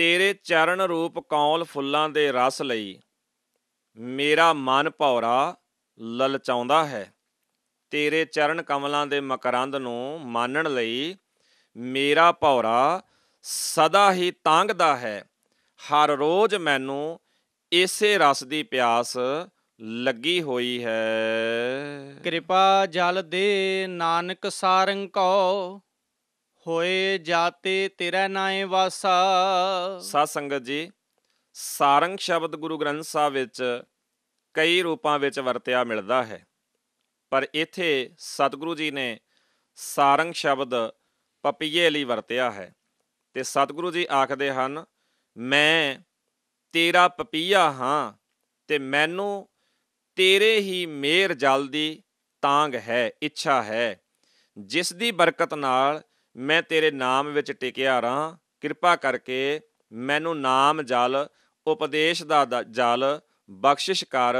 ਤੇਰੇ ਚਰਨ ਰੂਪ ਕੌਲ ਫੁੱਲਾਂ ਦੇ ਰਸ ਲਈ ਮੇਰਾ ਮਨ ਭੌਰਾ ਲਲਚਾਉਂਦਾ ਹੈ ਤੇਰੇ ਚਰਨ ਕਮਲਾਂ ਦੇ ਮਕਰੰਦ ਨੂੰ ਮਾਨਣ ਲਈ ਮੇਰਾ ਭੌਰਾ ਸਦਾ ਹੀ ਤਾਂਗਦਾ ਹੈ ਹਰ ਰੋਜ਼ ਮੈਨੂੰ ਇਸੇ ਰਸ ਦੀ ਪਿਆਸ ਲੱਗੀ ਹੋਈ ਹੈ ਕਿਰਪਾ ਜਲ ਦੇ ਨਾਨਕ ਸਾਰੰਗ ਕੋ ਹੋਏ ਜਾਤੇ ਤੇਰਾ ਨਾਏ ਵਾਸਾ ਸਾ ਸੰਗਤ ਜੀ ਸਾਰੰਗ ਸ਼ਬਦ ਗੁਰੂ ਗ੍ਰੰਥ ਸਾਹਿਬ ਵਿੱਚ ਕਈ ਰੂਪਾਂ ਵਿੱਚ ਵਰਤਿਆ ਮਿਲਦਾ ਹੈ ਪਰ ਇੱਥੇ ਸਤਿਗੁਰੂ ਜੀ ਨੇ ਸਾਰੰਗ ਸ਼ਬਦ ਪਪੀਏ ਲਈ ਵਰਤਿਆ ਹੈ ਤੇ ਸਤਿਗੁਰੂ ਜੀ ਆਖਦੇ ਹਨ ਮੈਂ ਤੇਰਾ ਪਪੀਆ ਹਾਂ ਤੇ ਮੈਨੂੰ ਤੇਰੇ ਹੀ ਮੇਰ ਜਲ ਦੀ ਤਾਂਗ ਹੈ ਇੱਛਾ ਹੈ ਜਿਸ ਦੀ ਬਰਕਤ ਨਾਲ ਮੈਂ ਤੇਰੇ ਨਾਮ ਵਿੱਚ ਟਿਕਿਆ ਰਾਂ ਕਿਰਪਾ ਕਰਕੇ ਮੈਨੂੰ ਨਾਮ ਜਲ ਉਪਦੇਸ਼ ਦਾ ਜਲ ਬਖਸ਼ਿਸ਼ ਕਰ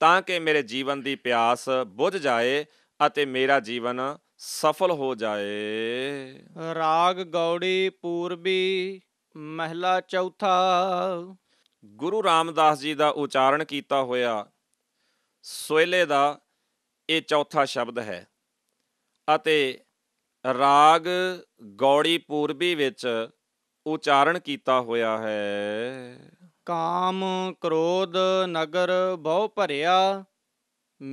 ਤਾਂ ਕਿ ਮੇਰੇ ਜੀਵਨ ਦੀ ਪਿਆਸ ਬੁਝ ਜਾਏ ਅਤੇ ਮੇਰਾ ਜੀਵਨ ਸਫਲ ਹੋ ਜਾਏ ਰਾਗ ਗੌੜੀ ਪੂਰਬੀ ਮਹਿਲਾ ਚੌਥਾ ਗੁਰੂ ਰਾਮਦਾਸ ਜੀ ਦਾ ਉਚਾਰਨ ਕੀਤਾ ਹੋਇਆ ਸੋਇਲੇ ਦਾ ਇਹ ਚੌਥਾ ਸ਼ਬਦ ਹੈ ਅਤੇ ਰਾਗ ਗੌੜੀ ਪੂਰਬੀ ਵਿੱਚ ਉਚਾਰਨ ਕੀਤਾ ਹੋਇਆ ਹੈ ਕਾਮ ਕ੍ਰੋਧ ਨਗਰ ਬਹੁ ਭਰਿਆ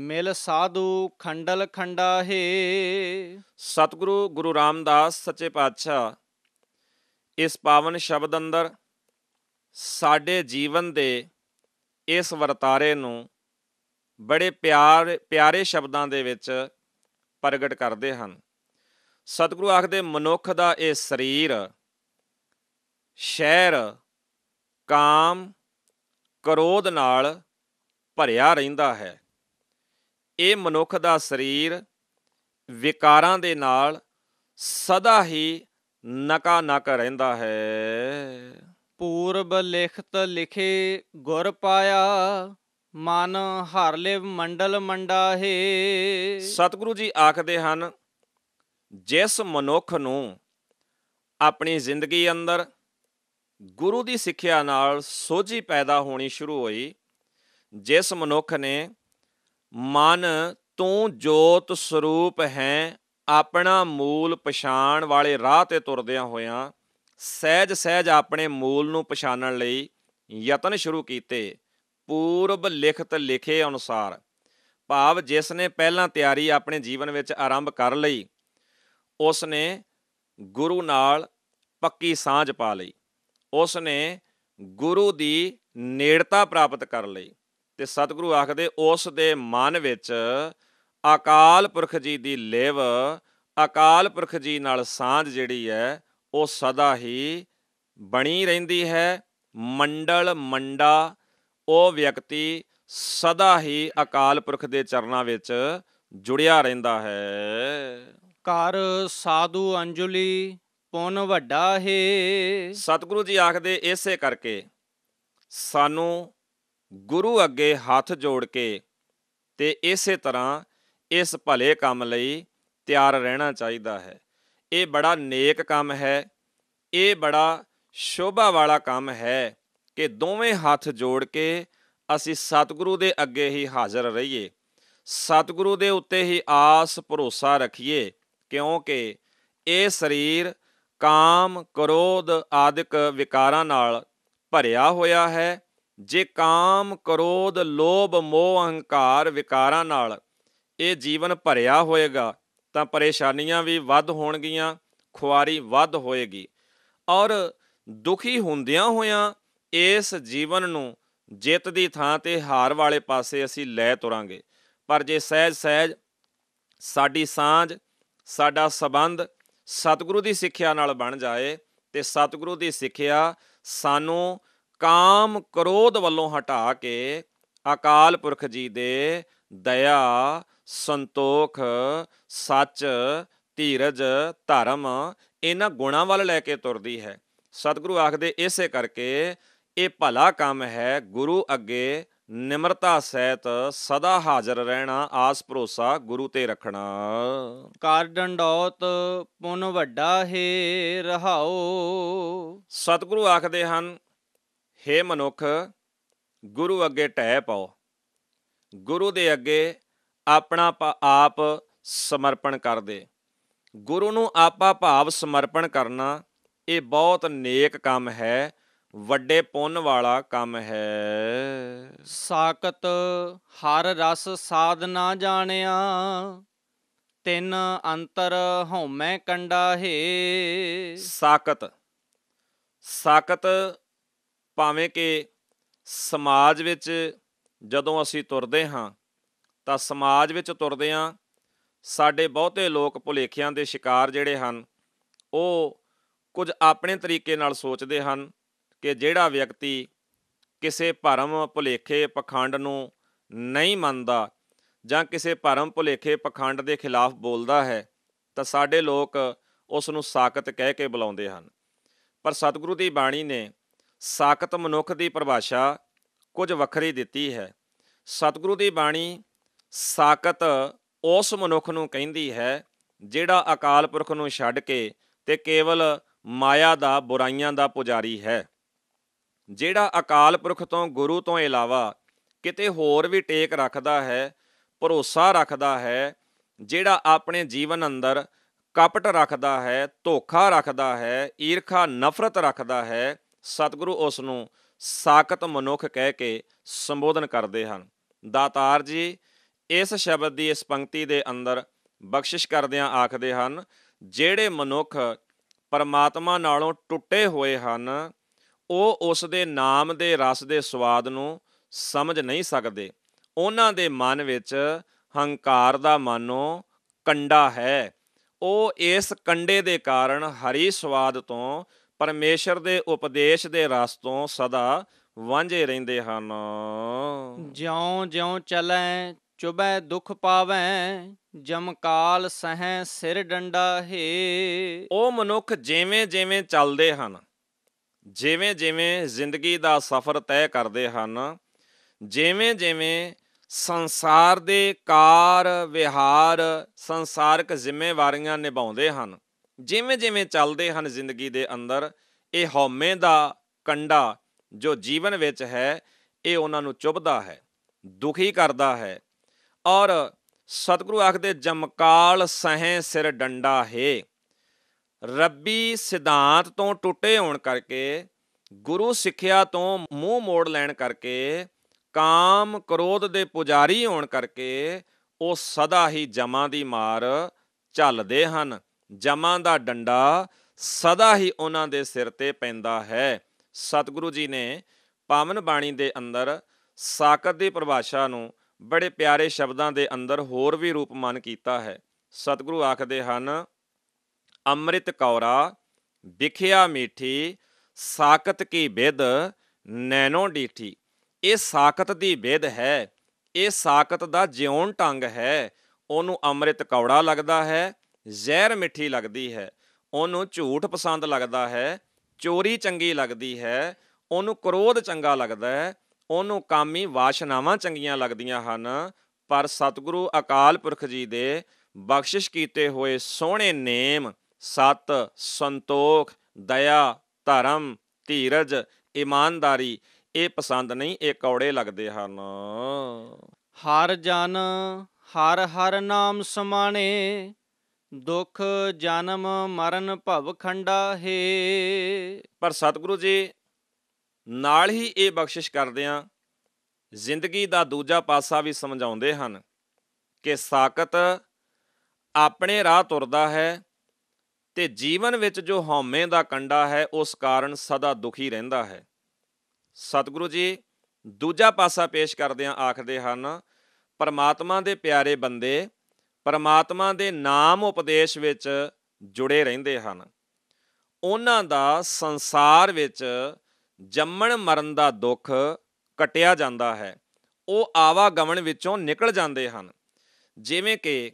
ਮਿਲ ਸਾਧੂ ਖੰਡਲ ਖੰਡਾ ਹੈ ਸਤਿਗੁਰੂ ਗੁਰੂ ਰਾਮਦਾਸ ਸੱਚੇ ਪਾਤਸ਼ਾਹ ਇਸ ਪਾਵਨ ਸ਼ਬਦ ਅੰਦਰ ਸਾਡੇ ਜੀਵਨ ਦੇ ਇਸ ਵਰਤਾਰੇ ਨੂੰ ਬੜੇ ਪਿਆਰ ਪਿਆਰੇ ਸ਼ਬਦਾਂ ਦੇ ਵਿੱਚ ਪ੍ਰਗਟ ਕਰਦੇ ਹਨ ਸਤਿਗੁਰੂ ਆਖਦੇ ਮਨੁੱਖ ਦਾ ਇਹ ਸਰੀਰ ਸ਼ਹਿਰ ਕਾਮ ਕਰੋਧ ਨਾਲ ਭਰਿਆ ਰਹਿੰਦਾ ਹੈ ਇਹ ਮਨੁੱਖ ਦਾ ਸਰੀਰ ਵਿਕਾਰਾਂ ਦੇ ਨਾਲ ਸਦਾ ਹੀ ਨਕਾ ਨਕ ਰਹਿੰਦਾ ਹੈ ਪੂਰਬ ਲਿਖਤ ਲਿਖੇ ਗੁਰ ਪਾਇਆ ਮਨ ਹਰਲੇ ਮੰਡਲ ਮੰਡਾ ਹੈ ਸਤਿਗੁਰੂ ਜੀ ਆਖਦੇ ਹਨ ਜਿਸ ਮਨੁੱਖ ਨੂੰ ਆਪਣੀ ਜ਼ਿੰਦਗੀ ਅੰਦਰ ਗੁਰੂ ਦੀ ਸਿੱਖਿਆ ਨਾਲ ਸੋਝੀ ਪੈਦਾ ਹੋਣੀ ਸ਼ੁਰੂ ਹੋਈ ਜਿਸ ਮਨੁੱਖ ਨੇ ਮਨ ਤੂੰ ਜੋਤ ਸਰੂਪ ਹੈ ਆਪਣਾ ਮੂਲ ਪਛਾਣ ਵਾਲੇ ਰਾਹ ਤੇ ਤੁਰਦਿਆਂ ਹੋਇਆਂ ਸਹਿਜ ਸਹਿਜ ਆਪਣੇ ਮੂਲ ਨੂੰ ਪਛਾਣਨ ਲਈ ਯਤਨ ਸ਼ੁਰੂ ਕੀਤੇ ਪੂਰਬ ਲਿਖਤ ਲਿਖੇ ਅਨੁਸਾਰ ਭਾਵ ਜਿਸ ਨੇ ਪਹਿਲਾਂ ਤਿਆਰੀ ਆਪਣੇ ਜੀਵਨ ਵਿੱਚ ਆਰੰਭ ਕਰ ਲਈ ਉਸ ਨੇ ਗੁਰੂ ਨਾਲ ਪੱਕੀ ਸਾਂਝ ਪਾ ਲਈ ਉਸ ਨੇ ਗੁਰੂ ਦੀ ਨੇੜਤਾ ਪ੍ਰਾਪਤ ਕਰ ਲਈ ਤੇ ਸਤਿਗੁਰੂ ਆਖਦੇ ਉਸ ਦੇ ਮਨ ਵਿੱਚ ਅਕਾਲ ਪੁਰਖ ਜੀ ਦੀ ਲੇਵ ਅਕਾਲ ਪੁਰਖ ਜੀ ਨਾਲ ਸਾਂਝ ਜਿਹੜੀ ਹੈ ਉਹ ਸਦਾ ਹੀ ਬਣੀ ਰਹਿੰਦੀ ਹੈ ਮੰਡਲ ਮੰਡਾ ਉਹ ਵਿਅਕਤੀ ਸਦਾ ਹੀ ਅਕਾਲ ਪੁਰਖ ਦੇ ਚਰਨਾਂ ਵਿੱਚ ਜੁੜਿਆ ਰਹਿੰਦਾ ਹੈ ਕਰ ਸਾਧੂ ਅੰਜੁਲੀ ਪੁੰਨ ਵੱਡਾ ਹੈ ਸਤਿਗੁਰੂ ਜੀ ਆਖਦੇ ਇਸੇ ਕਰਕੇ ਸਾਨੂੰ ਗੁਰੂ ਅੱਗੇ ਹੱਥ ਜੋੜ ਕੇ ਤੇ ਇਸੇ ਤਰ੍ਹਾਂ ਇਸ ਭਲੇ ਕੰਮ ਲਈ ਤਿਆਰ ਰਹਿਣਾ ਚਾਹੀਦਾ ਹੈ ਇਹ ਬੜਾ ਨੇਕ ਕੰਮ ਹੈ ਇਹ ਬੜਾ ਸ਼ੋਭਾ ਵਾਲਾ ਕੰਮ ਹੈ ਕਿ ਦੋਵੇਂ ਹੱਥ ਜੋੜ ਕੇ ਅਸੀਂ ਸਤਿਗੁਰੂ ਦੇ ਅੱਗੇ ਹੀ ਹਾਜ਼ਰ ਰਹੀਏ ਸਤਿਗੁਰੂ ਦੇ ਉੱਤੇ ਹੀ ਆਸ ਭਰੋਸਾ ਰੱਖੀਏ ਕਿਉਂਕਿ ਇਹ ਸਰੀਰ ਕਾਮ ਕਰੋਧ ਆਦਿਕ ਵਿਕਾਰਾਂ ਨਾਲ ਭਰਿਆ ਹੋਇਆ ਹੈ ਜੇ ਕਾਮ ਕਰੋਧ ਲੋਭ ਮੋਹ ਅਹੰਕਾਰ ਵਿਕਾਰਾਂ ਨਾਲ ਇਹ ਜੀਵਨ ਭਰਿਆ ਹੋਏਗਾ ਤਾਂ ਪਰੇਸ਼ਾਨੀਆਂ ਵੀ ਵੱਧ ਹੋਣਗੀਆਂ ਖੁਆਰੀ ਵੱਧ ਹੋਏਗੀ ਔਰ ਦੁਖੀ ਹੁੰਦਿਆਂ ਹੋਇਆਂ ਇਸ ਜੀਵਨ ਨੂੰ ਜਿੱਤ ਦੀ ਥਾਂ ਤੇ ਹਾਰ ਵਾਲੇ ਪਾਸੇ ਅਸੀਂ ਲੈ ਤੁਰਾਂਗੇ ਪਰ ਜੇ ਸਹਿਜ ਸਹਿਜ ਸਾਡੀ ਸਾਂਝ ਸਾਡਾ ਸਬੰਧ ਸਤਿਗੁਰੂ ਦੀ ਸਿੱਖਿਆ ਨਾਲ ਬਣ ਜਾਏ ਤੇ ਸਤਿਗੁਰੂ ਦੀ ਸਿੱਖਿਆ ਸਾਨੂੰ ਕਾਮ ਕ੍ਰੋਧ ਵੱਲੋਂ ਹਟਾ ਕੇ ਅਕਾਲ ਪੁਰਖ ਜੀ ਦੇ ਦਇਆ ਸੰਤੋਖ ਸੱਚ ਧੀਰਜ ਧਰਮ ਇਹਨਾਂ ਗੁਣਾਂ ਵੱਲ ਲੈ ਕੇ ਤੁਰਦੀ ਹੈ ਸਤਿਗੁਰੂ ਆਖਦੇ ਇਸੇ ਕਰਕੇ ਇਹ ਭਲਾ ਕੰਮ ਹੈ ਗੁਰੂ ਅੱਗੇ ਨਿਮਰਤਾ ਸਹਿਤ ਸਦਾ ਹਾਜ਼ਰ ਰਹਿਣਾ ਆਸ ਭਰੋਸਾ ਗੁਰੂ ਤੇ ਰੱਖਣਾ ਕਰ ਡੰਡੌਤ ਪੁਨ ਵੱਡਾ ਹੈ ਰਹਾਓ ਸਤਿਗੁਰੂ ਆਖਦੇ ਹਨ हे ਮਨੁੱਖ ਗੁਰੂ ਅੱਗੇ ਟਹਿ ਪਾਓ ਗੁਰੂ ਦੇ ਅੱਗੇ ਆਪਣਾ ਆਪ ਸਮਰਪਣ ਕਰ ਦੇ ਗੁਰੂ ਨੂੰ ਆਪਾ ਭਾਵ ਸਮਰਪਣ ਕਰਨਾ ਇਹ ਬਹੁਤ ਨੇਕ ਕੰਮ ਹੈ ਵੱਡੇ ਪੁੰਨ ਵਾਲਾ ਕੰਮ ਹੈ ਸਾਕਤ ਹਰ ਰਸ ਸਾਧ ਨਾ ਜਾਣਿਆ ਤਿੰਨ ਅੰਤਰ ਹਉਮੈ ਕੰਡਾ ਹੈ ਸਾਕਤ ਸਾਕਤ ਭਾਵੇਂ ਕਿ ਸਮਾਜ ਵਿੱਚ ਜਦੋਂ ਅਸੀਂ ਤੁਰਦੇ ਹਾਂ ਤਾਂ ਸਮਾਜ ਵਿੱਚ ਤੁਰਦੇ ਹਾਂ ਸਾਡੇ ਬਹੁਤੇ ਲੋਕ ਭੁਲੇਖਿਆਂ ਦੇ ਸ਼ਿਕਾਰ ਜਿਹੜੇ ਹਨ ਉਹ ਕੁਝ ਆਪਣੇ ਤਰੀਕੇ ਨਾਲ ਸੋਚਦੇ ਹਨ ਕਿ ਜਿਹੜਾ ਵਿਅਕਤੀ ਕਿਸੇ ਭਰਮ ਭੁਲੇਖੇ ਪਖੰਡ ਨੂੰ ਨਹੀਂ ਮੰਨਦਾ ਜਾਂ ਕਿਸੇ ਭਰਮ ਭੁਲੇਖੇ ਪਖੰਡ ਦੇ ਖਿਲਾਫ ਬੋਲਦਾ ਹੈ ਤਾਂ ਸਾਡੇ ਲੋਕ ਉਸ ਨੂੰ ਸਾਖਤ ਕਹਿ ਕੇ ਬੁਲਾਉਂਦੇ ਹਨ ਪਰ ਸਤਿਗੁਰੂ ਦੀ ਬਾਣੀ ਨੇ ਸਾਖਤ ਮਨੁੱਖ ਦੀ ਪਰਿਭਾਸ਼ਾ ਕੁਝ ਵੱਖਰੀ ਦਿੱਤੀ ਹੈ ਸਤਿਗੁਰੂ ਦੀ ਬਾਣੀ ਸਾਖਤ ਉਸ ਮਨੁੱਖ ਨੂੰ ਕਹਿੰਦੀ ਹੈ ਜਿਹੜਾ ਅਕਾਲ ਪੁਰਖ ਨੂੰ ਛੱਡ ਕੇ ਤੇ ਕੇਵਲ ਮਾਇਆ ਦਾ ਬੁਰਾਈਆਂ ਦਾ ਪੁਜਾਰੀ ਹੈ ਜਿਹੜਾ ਅਕਾਲ ਪੁਰਖ ਤੋਂ ਗੁਰੂ ਤੋਂ ਇਲਾਵਾ ਕਿਤੇ ਹੋਰ ਵੀ ਟੇਕ ਰੱਖਦਾ ਹੈ ਭਰੋਸਾ ਰੱਖਦਾ ਹੈ ਜਿਹੜਾ ਆਪਣੇ ਜੀਵਨ ਅੰਦਰ ਕਪਟ ਰੱਖਦਾ ਹੈ ਧੋਖਾ ਰੱਖਦਾ ਹੈ ਈਰਖਾ ਨਫ਼ਰਤ ਰੱਖਦਾ ਹੈ ਸਤਿਗੁਰੂ ਉਸ ਨੂੰ ਸਾਖਤ ਮਨੁੱਖ ਕਹਿ ਕੇ ਸੰਬੋਧਨ ਕਰਦੇ ਹਨ ਦਾਤਾਰ ਜੀ ਇਸ ਸ਼ਬਦ ਦੀ ਇਸ ਪੰਕਤੀ ਦੇ ਅੰਦਰ ਬਖਸ਼ਿਸ਼ ਕਰਦਿਆਂ ਆਖਦੇ ਹਨ ਜਿਹੜੇ ਮਨੁੱਖ ਪਰਮਾਤਮਾ ਨਾਲੋਂ ਟੁੱਟੇ ਹੋਏ ਹਨ ਉਹ ਉਸ ਦੇ ਨਾਮ ਦੇ ਰਸ ਦੇ ਸਵਾਦ ਨੂੰ ਸਮਝ ਨਹੀਂ ਸਕਦੇ ਉਹਨਾਂ ਦੇ ਮਨ ਵਿੱਚ ਹੰਕਾਰ ਦਾ ਮਾਨੋ ਕੰਡਾ ਹੈ ਉਹ ਇਸ ਕੰਡੇ ਦੇ ਕਾਰਨ ਹਰੀ ਸਵਾਦ ਤੋਂ ਪਰਮੇਸ਼ਰ ਦੇ ਉਪਦੇਸ਼ ਦੇ ਰਸ ਤੋਂ ਸਦਾ ਵਾਂਝੇ ਰਹਿੰਦੇ ਹਨ ਜਿਉਂ ਜਿਉਂ ਚਲੈ ਚੁਬੈ ਦੁਖ ਪਾਵੈ ਜਮਕਾਲ ਸਹੈ ਸਿਰ ਡੰਡਾ ਹੈ ਉਹ ਮਨੁੱਖ ਜਿਵੇਂ ਜਿਵੇਂ ਚੱਲਦੇ ਹਨ ਜਿਵੇਂ ਜਿਵੇਂ ਜ਼ਿੰਦਗੀ ਦਾ ਸਫ਼ਰ ਤੈਅ ਕਰਦੇ ਹਨ ਜਿਵੇਂ ਜਿਵੇਂ ਸੰਸਾਰ ਦੇ ਕਾਰ ਵਿਹਾਰ ਸੰਸਾਰਕ ਜ਼ਿੰਮੇਵਾਰੀਆਂ ਨਿਭਾਉਂਦੇ ਹਨ ਜਿਵੇਂ ਜਿਵੇਂ ਚੱਲਦੇ ਹਨ ਜ਼ਿੰਦਗੀ ਦੇ ਅੰਦਰ ਇਹ ਹਉਮੈ ਦਾ ਕੰਡਾ ਜੋ ਜੀਵਨ ਵਿੱਚ ਹੈ ਇਹ ਉਹਨਾਂ ਨੂੰ ਚੁਬਦਾ ਹੈ ਦੁਖੀ ਕਰਦਾ ਹੈ ਔਰ ਸਤਿਗੁਰੂ ਆਖਦੇ ਜਮਕਾਲ ਸਹੇ ਸਿਰ ਡੰਡਾ ਹੈ ਰੱਬੀ ਸਿਧਾਂਤ ਤੋਂ ਟੁੱਟੇ ਹੋਣ ਕਰਕੇ ਗੁਰੂ ਸਿੱਖਿਆ ਤੋਂ ਮੂੰਹ ਮੋੜ ਲੈਣ ਕਰਕੇ ਕਾਮ ਕ੍ਰੋਧ ਦੇ ਪੁਜਾਰੀ ਹੋਣ ਕਰਕੇ ਉਹ ਸਦਾ ਹੀ ਜਮਾਂ ਦੀ ਮਾਰ ਝੱਲਦੇ ਹਨ ਜਮਾਂ ਦਾ ਡੰਡਾ ਸਦਾ ਹੀ ਉਹਨਾਂ ਦੇ ਸਿਰ ਤੇ ਪੈਂਦਾ ਹੈ ਸਤਿਗੁਰੂ ਜੀ ਨੇ ਪਾਵਨ ਬਾਣੀ ਦੇ ਅੰਦਰ ਸਾਕਤ ਦੀ ਪਰਿਭਾਸ਼ਾ ਨੂੰ ਬੜੇ ਪਿਆਰੇ ਸ਼ਬਦਾਂ ਦੇ ਅੰਦਰ ਹੋਰ ਵੀ ਰੂਪਮਾਨ ਕੀਤਾ ਹੈ ਸਤਿਗੁਰੂ ਆਖਦੇ ਹਨ ਅੰਮ੍ਰਿਤ ਕੌਰਾ ਵਿਖਿਆ ਮੀਠੀ ਸਾਖਤ ਕੀ ਵਿਦ ਨੈਨੋ ਡੀਠੀ ਇਹ ਸਾਖਤ ਦੀ ਵਿਦ ਹੈ ਇਹ ਸਾਖਤ ਦਾ ਜਿਉਣ ਟੰਗ ਹੈ ਉਹਨੂੰ ਅੰਮ੍ਰਿਤ ਕੌੜਾ ਲੱਗਦਾ ਹੈ ਜ਼ਹਿਰ ਮਿੱਠੀ ਲੱਗਦੀ ਹੈ ਉਹਨੂੰ ਝੂਠ ਪਸੰਦ ਲੱਗਦਾ ਹੈ ਚੋਰੀ ਚੰਗੀ ਲੱਗਦੀ ਹੈ ਉਹਨੂੰ ਕਰੋਧ ਚੰਗਾ ਲੱਗਦਾ ਹੈ ਉਹਨੂੰ ਕਾਮੀ ਵਾਸ਼ਨਾਵਾਂ ਚੰਗੀਆਂ ਲੱਗਦੀਆਂ ਹਨ ਪਰ ਸਤਿਗੁਰੂ ਅਕਾਲ ਪੁਰਖ ਜੀ ਦੇ ਬਖਸ਼ਿਸ਼ ਕੀਤੇ ਹੋਏ ਸੋਹਣੇ ਨੇਮ ਸਤ ਸੰਤੋਖ ਦਇਆ ਧਰਮ ਧੀਰਜ ਇਮਾਨਦਾਰੀ ਇਹ ਪਸੰਦ ਨਹੀਂ ਇਹ ਕੌੜੇ ਲੱਗਦੇ ਹਨ ਹਰ ਜਨ ਹਰ ਹਰ ਨਾਮ ਸਮਾਣੇ ਦੁੱਖ ਜਨਮ ਮਰਨ ਭਵ ਖੰਡਾ ਹੈ ਪਰ ਸਤਿਗੁਰੂ ਜੀ ਨਾਲ ਹੀ ਇਹ ਬਖਸ਼ਿਸ਼ ਕਰਦੇ ਆ ਜ਼ਿੰਦਗੀ ਦਾ ਦੂਜਾ ਪਾਸਾ ਵੀ ਸਮਝਾਉਂਦੇ ਹਨ ਕਿ ਸਾਕਤ ਆਪਣੇ ਰਾਹ ਤੁਰਦਾ ਹੈ ਤੇ ਜੀਵਨ ਵਿੱਚ ਜੋ ਹਉਮੈ ਦਾ ਕੰਡਾ ਹੈ ਉਸ ਕਾਰਨ ਸਦਾ ਦੁਖੀ ਰਹਿੰਦਾ ਹੈ ਸਤਿਗੁਰੂ ਜੀ ਦੂਜਾ ਪਾਸਾ ਪੇਸ਼ ਆ ਆਖਦੇ ਹਨ ਪਰਮਾਤਮਾ ਦੇ ਪਿਆਰੇ ਬੰਦੇ ਪਰਮਾਤਮਾ ਦੇ ਨਾਮ ਉਪਦੇਸ਼ ਵਿੱਚ ਜੁੜੇ ਰਹਿੰਦੇ ਹਨ ਉਹਨਾਂ ਦਾ ਸੰਸਾਰ ਵਿੱਚ ਜੰਮਣ ਮਰਨ ਦਾ ਦੁੱਖ ਕਟਿਆ ਜਾਂਦਾ ਹੈ ਉਹ ਆਵਾਗਮਨ ਵਿੱਚੋਂ ਨਿਕਲ ਜਾਂਦੇ ਹਨ ਜਿਵੇਂ ਕਿ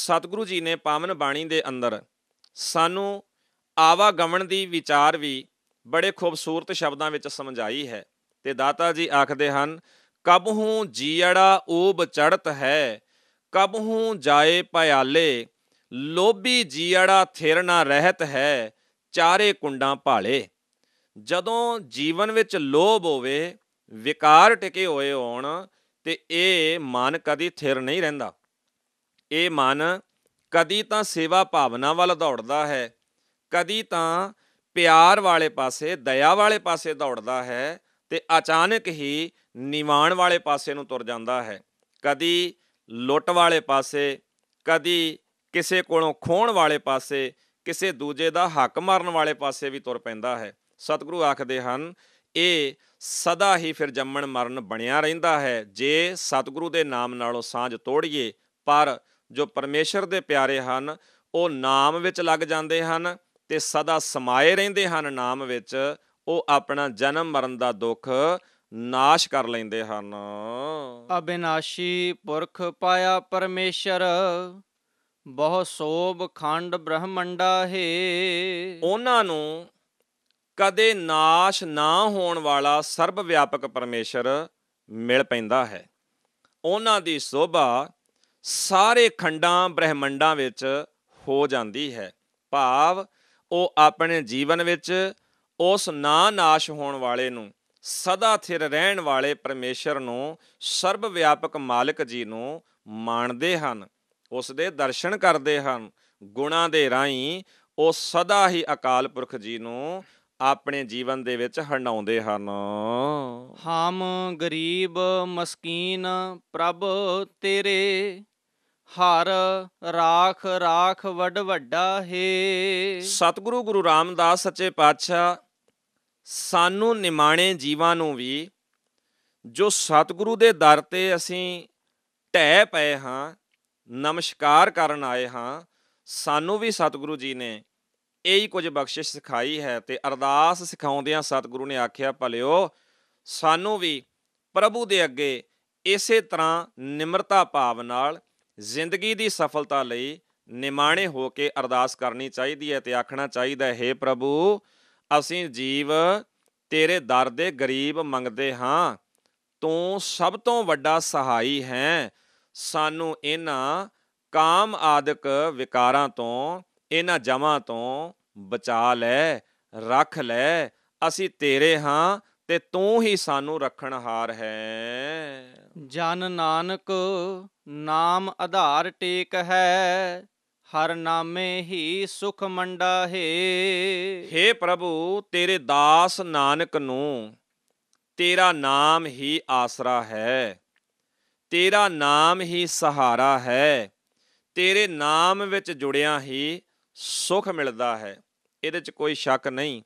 ਸਤਿਗੁਰੂ ਜੀ ਨੇ ਪਾਵਨ ਬਾਣੀ ਦੇ ਅੰਦਰ ਸਾਨੂੰ ਆਵਾਗਮਨ ਦੀ ਵਿਚਾਰ ਵੀ ਬੜੇ ਖੂਬਸੂਰਤ ਸ਼ਬਦਾਂ ਵਿੱਚ ਸਮਝਾਈ ਹੈ ਤੇ ਦਾਤਾ ਜੀ ਆਖਦੇ ਹਨ ਕਬਹੂ ਜੀੜਾ ਊਬ ਚੜਤ ਹੈ ਕਬਹੂ ਜਾਏ ਭਿਆਲੇ ਲੋਭੀ ਜੀੜਾ ਥਿਰਣਾ ਰਹਿਤ ਹੈ ਚਾਰੇ ਕੁੰਡਾਂ ਭਾਲੇ ਜਦੋਂ ਜੀਵਨ ਵਿੱਚ ਲੋਭ ਹੋਵੇ ਵਿਕਾਰ ਟਿਕੇ ਹੋਏ ਹੋਣ ਤੇ ਇਹ ਮਨ ਕਦੀ ਥਿਰ ਨਹੀਂ ਰਹਿੰਦਾ ਇਹ ਮਨ ਕਦੀ ਤਾਂ ਸੇਵਾ ਭਾਵਨਾ ਵੱਲ ਦੌੜਦਾ ਹੈ ਕਦੀ ਤਾਂ ਪਿਆਰ ਵਾਲੇ ਪਾਸੇ ਦਇਆ ਵਾਲੇ ਪਾਸੇ ਦੌੜਦਾ ਹੈ ਤੇ ਅਚਾਨਕ ਹੀ ਨਿਵਾਣ ਵਾਲੇ ਪਾਸੇ ਨੂੰ ਤੁਰ ਜਾਂਦਾ ਹੈ ਕਦੀ ਲੁੱਟ ਵਾਲੇ ਪਾਸੇ ਕਦੀ ਕਿਸੇ ਕੋਲੋਂ ਖੋਣ ਵਾਲੇ ਪਾਸੇ ਕਿਸੇ ਦੂਜੇ ਦਾ ਹੱਕ ਮਾਰਨ ਵਾਲੇ ਪਾਸੇ ਵੀ ਤੁਰ ਪੈਂਦਾ ਹੈ ਸਤਿਗੁਰੂ ਆਖਦੇ ਹਨ ਇਹ ਸਦਾ ਹੀ ਫਿਰ ਜੰਮਣ ਮਰਨ ਬਣਿਆ ਰਹਿੰਦਾ ਹੈ ਜੇ ਸਤਿਗੁਰੂ ਦੇ ਨਾਮ ਨਾਲੋਂ ਸਾਂਝ ਤੋੜੀਏ ਪਰ ਜੋ ਪਰਮੇਸ਼ਰ ਦੇ ਪਿਆਰੇ ਹਨ ਉਹ ਨਾਮ ਵਿੱਚ ਲੱਗ ਜਾਂਦੇ ਹਨ ਤੇ ਸਦਾ ਸਮਾਏ ਰਹਿੰਦੇ ਹਨ ਨਾਮ ਵਿੱਚ ਉਹ ਆਪਣਾ ਜਨਮ ਮਰਨ ਦਾ ਦੁੱਖ ਨਾਸ਼ ਕਰ ਲੈਂਦੇ ਹਨ ਅਬਿਨਾਸ਼ੀ ਪੁਰਖ ਪਾਇਆ ਪਰਮੇਸ਼ਰ ਬਹੁ ਸੋਭ ਖੰਡ ਬ੍ਰਹਮੰਡਾ ਹੈ ਉਹਨਾਂ ਨੂੰ ਕਦੇ ਨਾਸ਼ ਨਾ ਹੋਣ ਵਾਲਾ ਸਰਬ ਵਿਆਪਕ ਪਰਮੇਸ਼ਰ ਮਿਲ ਪੈਂਦਾ ਹੈ ਉਹਨਾਂ ਦੀ ਸੋਭਾ ਸਾਰੇ ਖੰਡਾਂ ਬ੍ਰਹਿਮੰਡਾਂ ਵਿੱਚ ਹੋ ਜਾਂਦੀ ਹੈ ਭਾਵ ਉਹ ਆਪਣੇ ਜੀਵਨ ਵਿੱਚ ਉਸ ਨਾ ਨਾਸ਼ ਹੋਣ ਵਾਲੇ ਨੂੰ ਸਦਾ ਥਿਰ ਰਹਿਣ ਵਾਲੇ ਪਰਮੇਸ਼ਰ ਨੂੰ ਸਰਬ ਵਿਆਪਕ ਮਾਲਕ ਜੀ ਨੂੰ ਮੰਨਦੇ ਹਨ ਉਸ ਦੇ ਦਰਸ਼ਨ ਕਰਦੇ ਹਨ ਗੁਣਾ ਦੇ ਰਾਹੀਂ ਉਹ ਸਦਾ ਹੀ ਅਕਾਲ ਪੁਰਖ ਜੀ ਨੂੰ ਆਪਣੇ ਜੀਵਨ ਦੇ ਵਿੱਚ ਹੰਡਾਉਂਦੇ ਹਨ ਹਮ ਗਰੀਬ ਮਸਕੀਨ ਪ੍ਰਭ ਤੇਰੇ ਹਰ ਰਾਖ ਰਾਖ ਵੱਡ ਵੱਡਾ ਹੈ ਸਤਿਗੁਰੂ ਗੁਰੂ ਰਾਮਦਾਸ ਸੱਚੇ ਪਾਤਸ਼ਾਹ ਸਾਨੂੰ ਨਿਮਾਣੇ ਜੀਵਾਂ ਨੂੰ ਵੀ ਜੋ ਸਤਿਗੁਰੂ ਦੇ ਦਰ ਤੇ ਅਸੀਂ ਢਹਿ ਪਏ ਹਾਂ ਨਮਸਕਾਰ ਕਰਨ ਆਏ ਹਾਂ ਸਾਨੂੰ ਵੀ ਸਤਿਗੁਰੂ ਜੀ ਨੇ ਇਹੀ ਕੁਝ ਬਖਸ਼ਿਸ਼ ਸਿਖਾਈ ਹੈ ਤੇ ਅਰਦਾਸ ਸਿਖਾਉਂਦਿਆਂ ਸਤਿਗੁਰੂ ਨੇ ਆਖਿਆ ਭਲਿਓ ਸਾਨੂੰ ਵੀ ਪ੍ਰਭੂ ਦੇ ਅੱਗੇ ਇਸੇ ਤਰ੍ਹਾਂ ਨਿਮਰਤਾ ਭਾਵ ਨਾਲ ਜ਼ਿੰਦਗੀ ਦੀ ਸਫਲਤਾ ਲਈ ਨਿਮਾਣੇ ਹੋ ਕੇ ਅਰਦਾਸ ਕਰਨੀ ਚਾਹੀਦੀ ਹੈ ਤੇ ਆਖਣਾ ਚਾਹੀਦਾ ਹੈ हे ਪ੍ਰਭੂ ਅਸੀਂ ਜੀਵ ਤੇਰੇ ਦਰ ਦੇ ਗਰੀਬ ਮੰਗਦੇ ਹਾਂ ਤੂੰ ਸਭ ਤੋਂ ਵੱਡਾ ਸਹਾਈ ਹੈ ਸਾਨੂੰ ਇਹਨਾਂ ਕਾਮ ਆਦਿਕ ਵਿਕਾਰਾਂ ਤੋਂ ਇਹਨਾਂ ਜਮਾਂ ਤੋਂ ਬਚਾ ਲੈ ਰੱਖ ਲੈ ਅਸੀਂ ਤੇਰੇ ਹਾਂ ਤੇ ਤੂੰ ਹੀ ਸਾਨੂੰ ਰੱਖਣਹਾਰ ਹੈ ਜਨ ਨਾਨਕ ਨਾਮ ਆਧਾਰ ਟੇਕ ਹੈ ਹਰ ਨਾਮੇ ਹੀ ਸੁਖ ਮੰਡਾ ਹੈ हे ਪ੍ਰਭੂ ਤੇਰੇ ਦਾਸ ਨਾਨਕ ਨੂੰ ਤੇਰਾ ਨਾਮ ਹੀ ਆਸਰਾ ਹੈ ਤੇਰਾ ਨਾਮ ਹੀ ਸਹਾਰਾ ਹੈ ਤੇਰੇ ਨਾਮ ਵਿੱਚ ਜੁੜਿਆ ਹੀ ਸੁਖ ਮਿਲਦਾ ਹੈ ਇਹਦੇ 'ਚ ਕੋਈ ਸ਼ੱਕ ਨਹੀਂ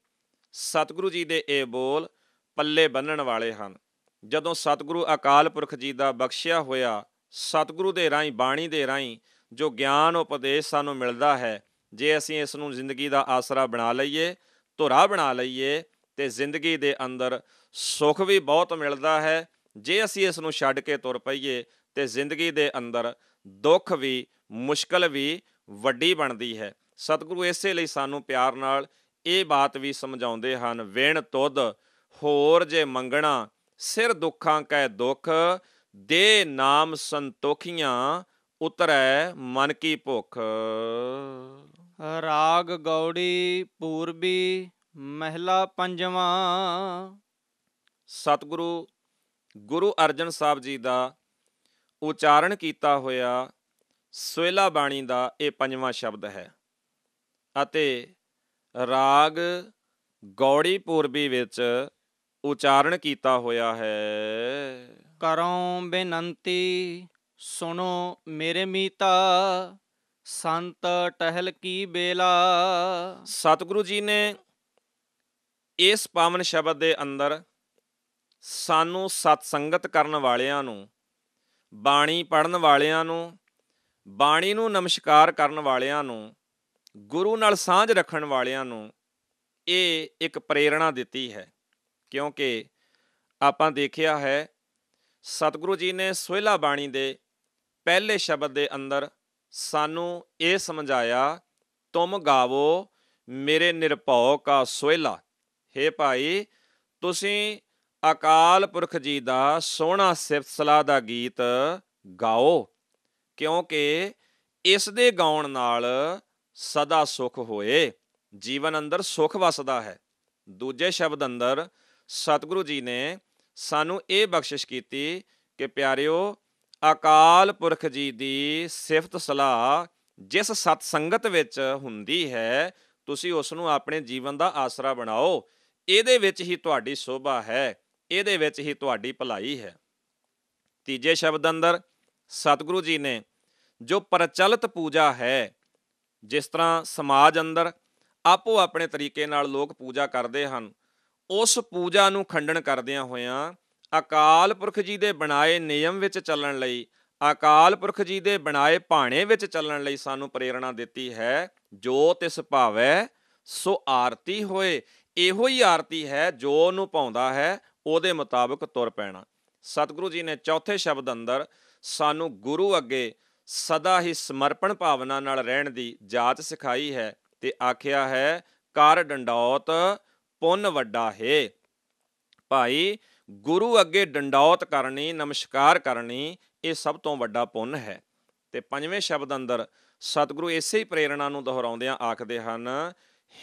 ਸਤਿਗੁਰੂ ਜੀ ਦੇ ਇਹ ਬੋਲ ਪੱਲੇ ਬੰਨਣ ਵਾਲੇ ਹਨ ਜਦੋਂ ਸਤਿਗੁਰੂ ਅਕਾਲ ਪੁਰਖ ਜੀ ਦਾ ਬਖਸ਼ਿਆ ਹੋਇਆ ਸਤਿਗੁਰੂ ਦੇ ਰਾਹੀਂ ਬਾਣੀ ਦੇ ਰਾਹੀਂ ਜੋ ਗਿਆਨ ਉਪਦੇਸ਼ ਸਾਨੂੰ ਮਿਲਦਾ ਹੈ ਜੇ ਅਸੀਂ ਇਸ ਨੂੰ ਜ਼ਿੰਦਗੀ ਦਾ ਆਸਰਾ ਬਣਾ ਲਈਏ ਧੁਰਾ ਬਣਾ ਲਈਏ ਤੇ ਜ਼ਿੰਦਗੀ ਦੇ ਅੰਦਰ ਸੁੱਖ ਵੀ ਬਹੁਤ ਮਿਲਦਾ ਹੈ ਜੇ ਅਸੀਂ ਇਸ ਨੂੰ ਛੱਡ ਕੇ ਤੁਰ ਪਈਏ ਤੇ ਜ਼ਿੰਦਗੀ ਦੇ ਅੰਦਰ ਦੁੱਖ ਵੀ ਮੁਸ਼ਕਲ ਵੀ ਵੱਡੀ ਬਣਦੀ ਹੈ ਸਤਿਗੁਰੂ ਇਸੇ ਲਈ ਸਾਨੂੰ ਪਿਆਰ ਨਾਲ ਇਹ ਬਾਤ ਵੀ ਸਮਝਾਉਂਦੇ ਹਨ ਵੇਣ ਤੁਧ ਹੋਰ ਜੇ ਮੰਗਣਾ ਸਿਰ ਦੁੱਖਾਂ ਕੈ ਦੁੱਖ ਦੇ ਨਾਮ ਸੰਤੋਖੀਆਂ ਉਤਰੈ ਮਨ ਕੀ ਭੁੱਖ ਰਾਗ ਗੌੜੀ ਪੂਰਬੀ ਮਹਿਲਾ ਪੰਜਵਾਂ ਸਤਿਗੁਰੂ ਗੁਰੂ ਅਰਜਨ ਸਾਹਿਬ ਜੀ ਦਾ ਉਚਾਰਨ ਕੀਤਾ ਹੋਇਆ ਸੋਇਲਾ ਬਾਣੀ ਦਾ ਇਹ ਪੰਜਵਾਂ ਸ਼ਬਦ ਹੈ ਅਤੇ ਰਾਗ ਗੌੜੀ ਪੂਰਬੀ ਵਿੱਚ ਉਚਾਰਨ ਕੀਤਾ ਹੋਇਆ ਹੈ ਕਰਉ ਬੇਨੰਤੀ ਸੁਣੋ ਮੇਰੇ ਮੀਤਾ ਸੰਤ ਟਹਿਲ ਕੀ ਬੇਲਾ ਸਤਿਗੁਰੂ ਜੀ ਨੇ ਇਸ ਪਾਵਨ ਸ਼ਬਦ ਦੇ ਅੰਦਰ ਸਾਨੂੰ ਸਤ ਸੰਗਤ ਕਰਨ ਵਾਲਿਆਂ ਨੂੰ ਬਾਣੀ ਪੜਨ ਵਾਲਿਆਂ ਨੂੰ ਬਾਣੀ ਨੂੰ ਨਮਸਕਾਰ ਕਰਨ ਵਾਲਿਆਂ ਨੂੰ ਗੁਰੂ ਨਾਲ ਸਾਂਝ ਰੱਖਣ ਵਾਲਿਆਂ ਨੂੰ ਇਹ ਇੱਕ ਪ੍ਰੇਰਣਾ ਦਿੱਤੀ ਹੈ ਕਿਉਂਕਿ ਆਪਾਂ ਦੇਖਿਆ ਹੈ ਸਤਿਗੁਰੂ ਜੀ ਨੇ ਸੋਹਿਲਾ ਬਾਣੀ ਦੇ ਪਹਿਲੇ ਸ਼ਬਦ ਦੇ ਅੰਦਰ ਸਾਨੂੰ ਇਹ ਸਮਝਾਇਆ ਤੁਮ ਗਾਵੋ ਮੇਰੇ ਨਿਰਭਉ ਕਾ ਸੋਹਿਲਾ हे ਭਾਈ ਤੁਸੀਂ ਅਕਾਲ ਪੁਰਖ ਜੀ ਦਾ ਸੋਹਣਾ ਸਿਫਤਸਲਾ ਦਾ ਗੀਤ ਗਾਓ ਕਿਉਂਕਿ ਇਸ ਦੇ ਗਾਉਣ ਨਾਲ ਸਦਾ ਸੁਖ ਹੋਏ ਜੀਵਨ ਅੰਦਰ ਸੁਖ ਵਸਦਾ ਹੈ ਦੂਜੇ ਸ਼ਬਦ ਅੰਦਰ ਸਤਿਗੁਰੂ ਜੀ ਨੇ ਸਾਨੂੰ ਇਹ ਬਖਸ਼ਿਸ਼ ਕੀਤੀ ਕਿ ਪਿਆਰਿਓ ਅਕਾਲ ਪੁਰਖ ਜੀ ਦੀ ਸਿਫਤ ਸਲਾਹ ਜਿਸ ਸਤ ਸੰਗਤ ਵਿੱਚ ਹੁੰਦੀ ਹੈ ਤੁਸੀਂ ਉਸ ਨੂੰ ਆਪਣੇ ਜੀਵਨ ਦਾ ਆਸਰਾ ਬਣਾਓ ਇਹਦੇ ਵਿੱਚ ਹੀ ਤੁਹਾਡੀ ਸੋਭਾ ਹੈ ਇਹਦੇ ਵਿੱਚ ਹੀ ਤੁਹਾਡੀ ਭਲਾਈ ਹੈ ਤੀਜੇ ਸ਼ਬਦ ਅੰਦਰ ਸਤਿਗੁਰੂ ਜੀ ਨੇ ਜੋ ਪ੍ਰਚਲਿਤ ਪੂਜਾ ਹੈ ਜਿਸ ਤਰ੍ਹਾਂ ਸਮਾਜ ਅੰਦਰ ਆਪੋ ਆਪਣੇ ਤਰੀਕੇ ਨਾਲ ਲੋਕ ਪੂਜਾ ਕਰਦੇ ਹਨ ਉਸ ਪੂਜਾ ਨੂੰ ਖੰਡਨ ਕਰਦਿਆਂ ਹੋਇਆਂ ਅਕਾਲ ਪੁਰਖ ਜੀ ਦੇ ਬਣਾਏ ਨਿਯਮ ਵਿੱਚ ਚੱਲਣ ਲਈ ਅਕਾਲ ਪੁਰਖ ਜੀ ਦੇ ਬਣਾਏ ਭਾਣੇ ਵਿੱਚ ਚੱਲਣ ਲਈ ਸਾਨੂੰ ਪ੍ਰੇਰਣਾ ਦਿੱਤੀ ਹੈ ਜੋ ਤਿਸ ਭਾਵੈ ਸੋ ਆਰਤੀ ਹੋਏ ਇਹੋ ਹੀ ਆਰਤੀ ਹੈ ਜੋ ਨੂੰ ਪਾਉਂਦਾ ਹੈ ਉਹਦੇ ਮੁਤਾਬਕ ਤੁਰ ਪੈਣਾ ਸਤਿਗੁਰੂ ਜੀ ਨੇ ਚੌਥੇ ਸ਼ਬਦ ਅੰਦਰ ਸਾਨੂੰ ਗੁਰੂ ਅੱਗੇ ਸਦਾ ਹੀ ਸਮਰਪਣ ਭਾਵਨਾ ਨਾਲ ਰਹਿਣ ਦੀ ਜਾਚ ਸਿਖਾਈ ਹੈ ਤੇ ਆਖਿਆ ਹੈ ਕਰ ਡੰਡੌਤ ਪੁੰਨ ਵੱਡਾ ਹੈ ਭਾਈ ਗੁਰੂ ਅੱਗੇ ਡੰਡੌਤ ਕਰਨੀ ਨਮਸਕਾਰ ਕਰਨੀ ਇਹ ਸਭ ਤੋਂ ਵੱਡਾ ਪੁੰਨ ਹੈ ਤੇ ਪੰਜਵੇਂ ਸ਼ਬਦ ਅੰਦਰ ਸਤਿਗੁਰੂ ਇਸੇ ਹੀ ਪ੍ਰੇਰਣਾ ਨੂੰ ਦੁਹਰਾਉਂਦਿਆਂ ਆਖਦੇ ਹਨ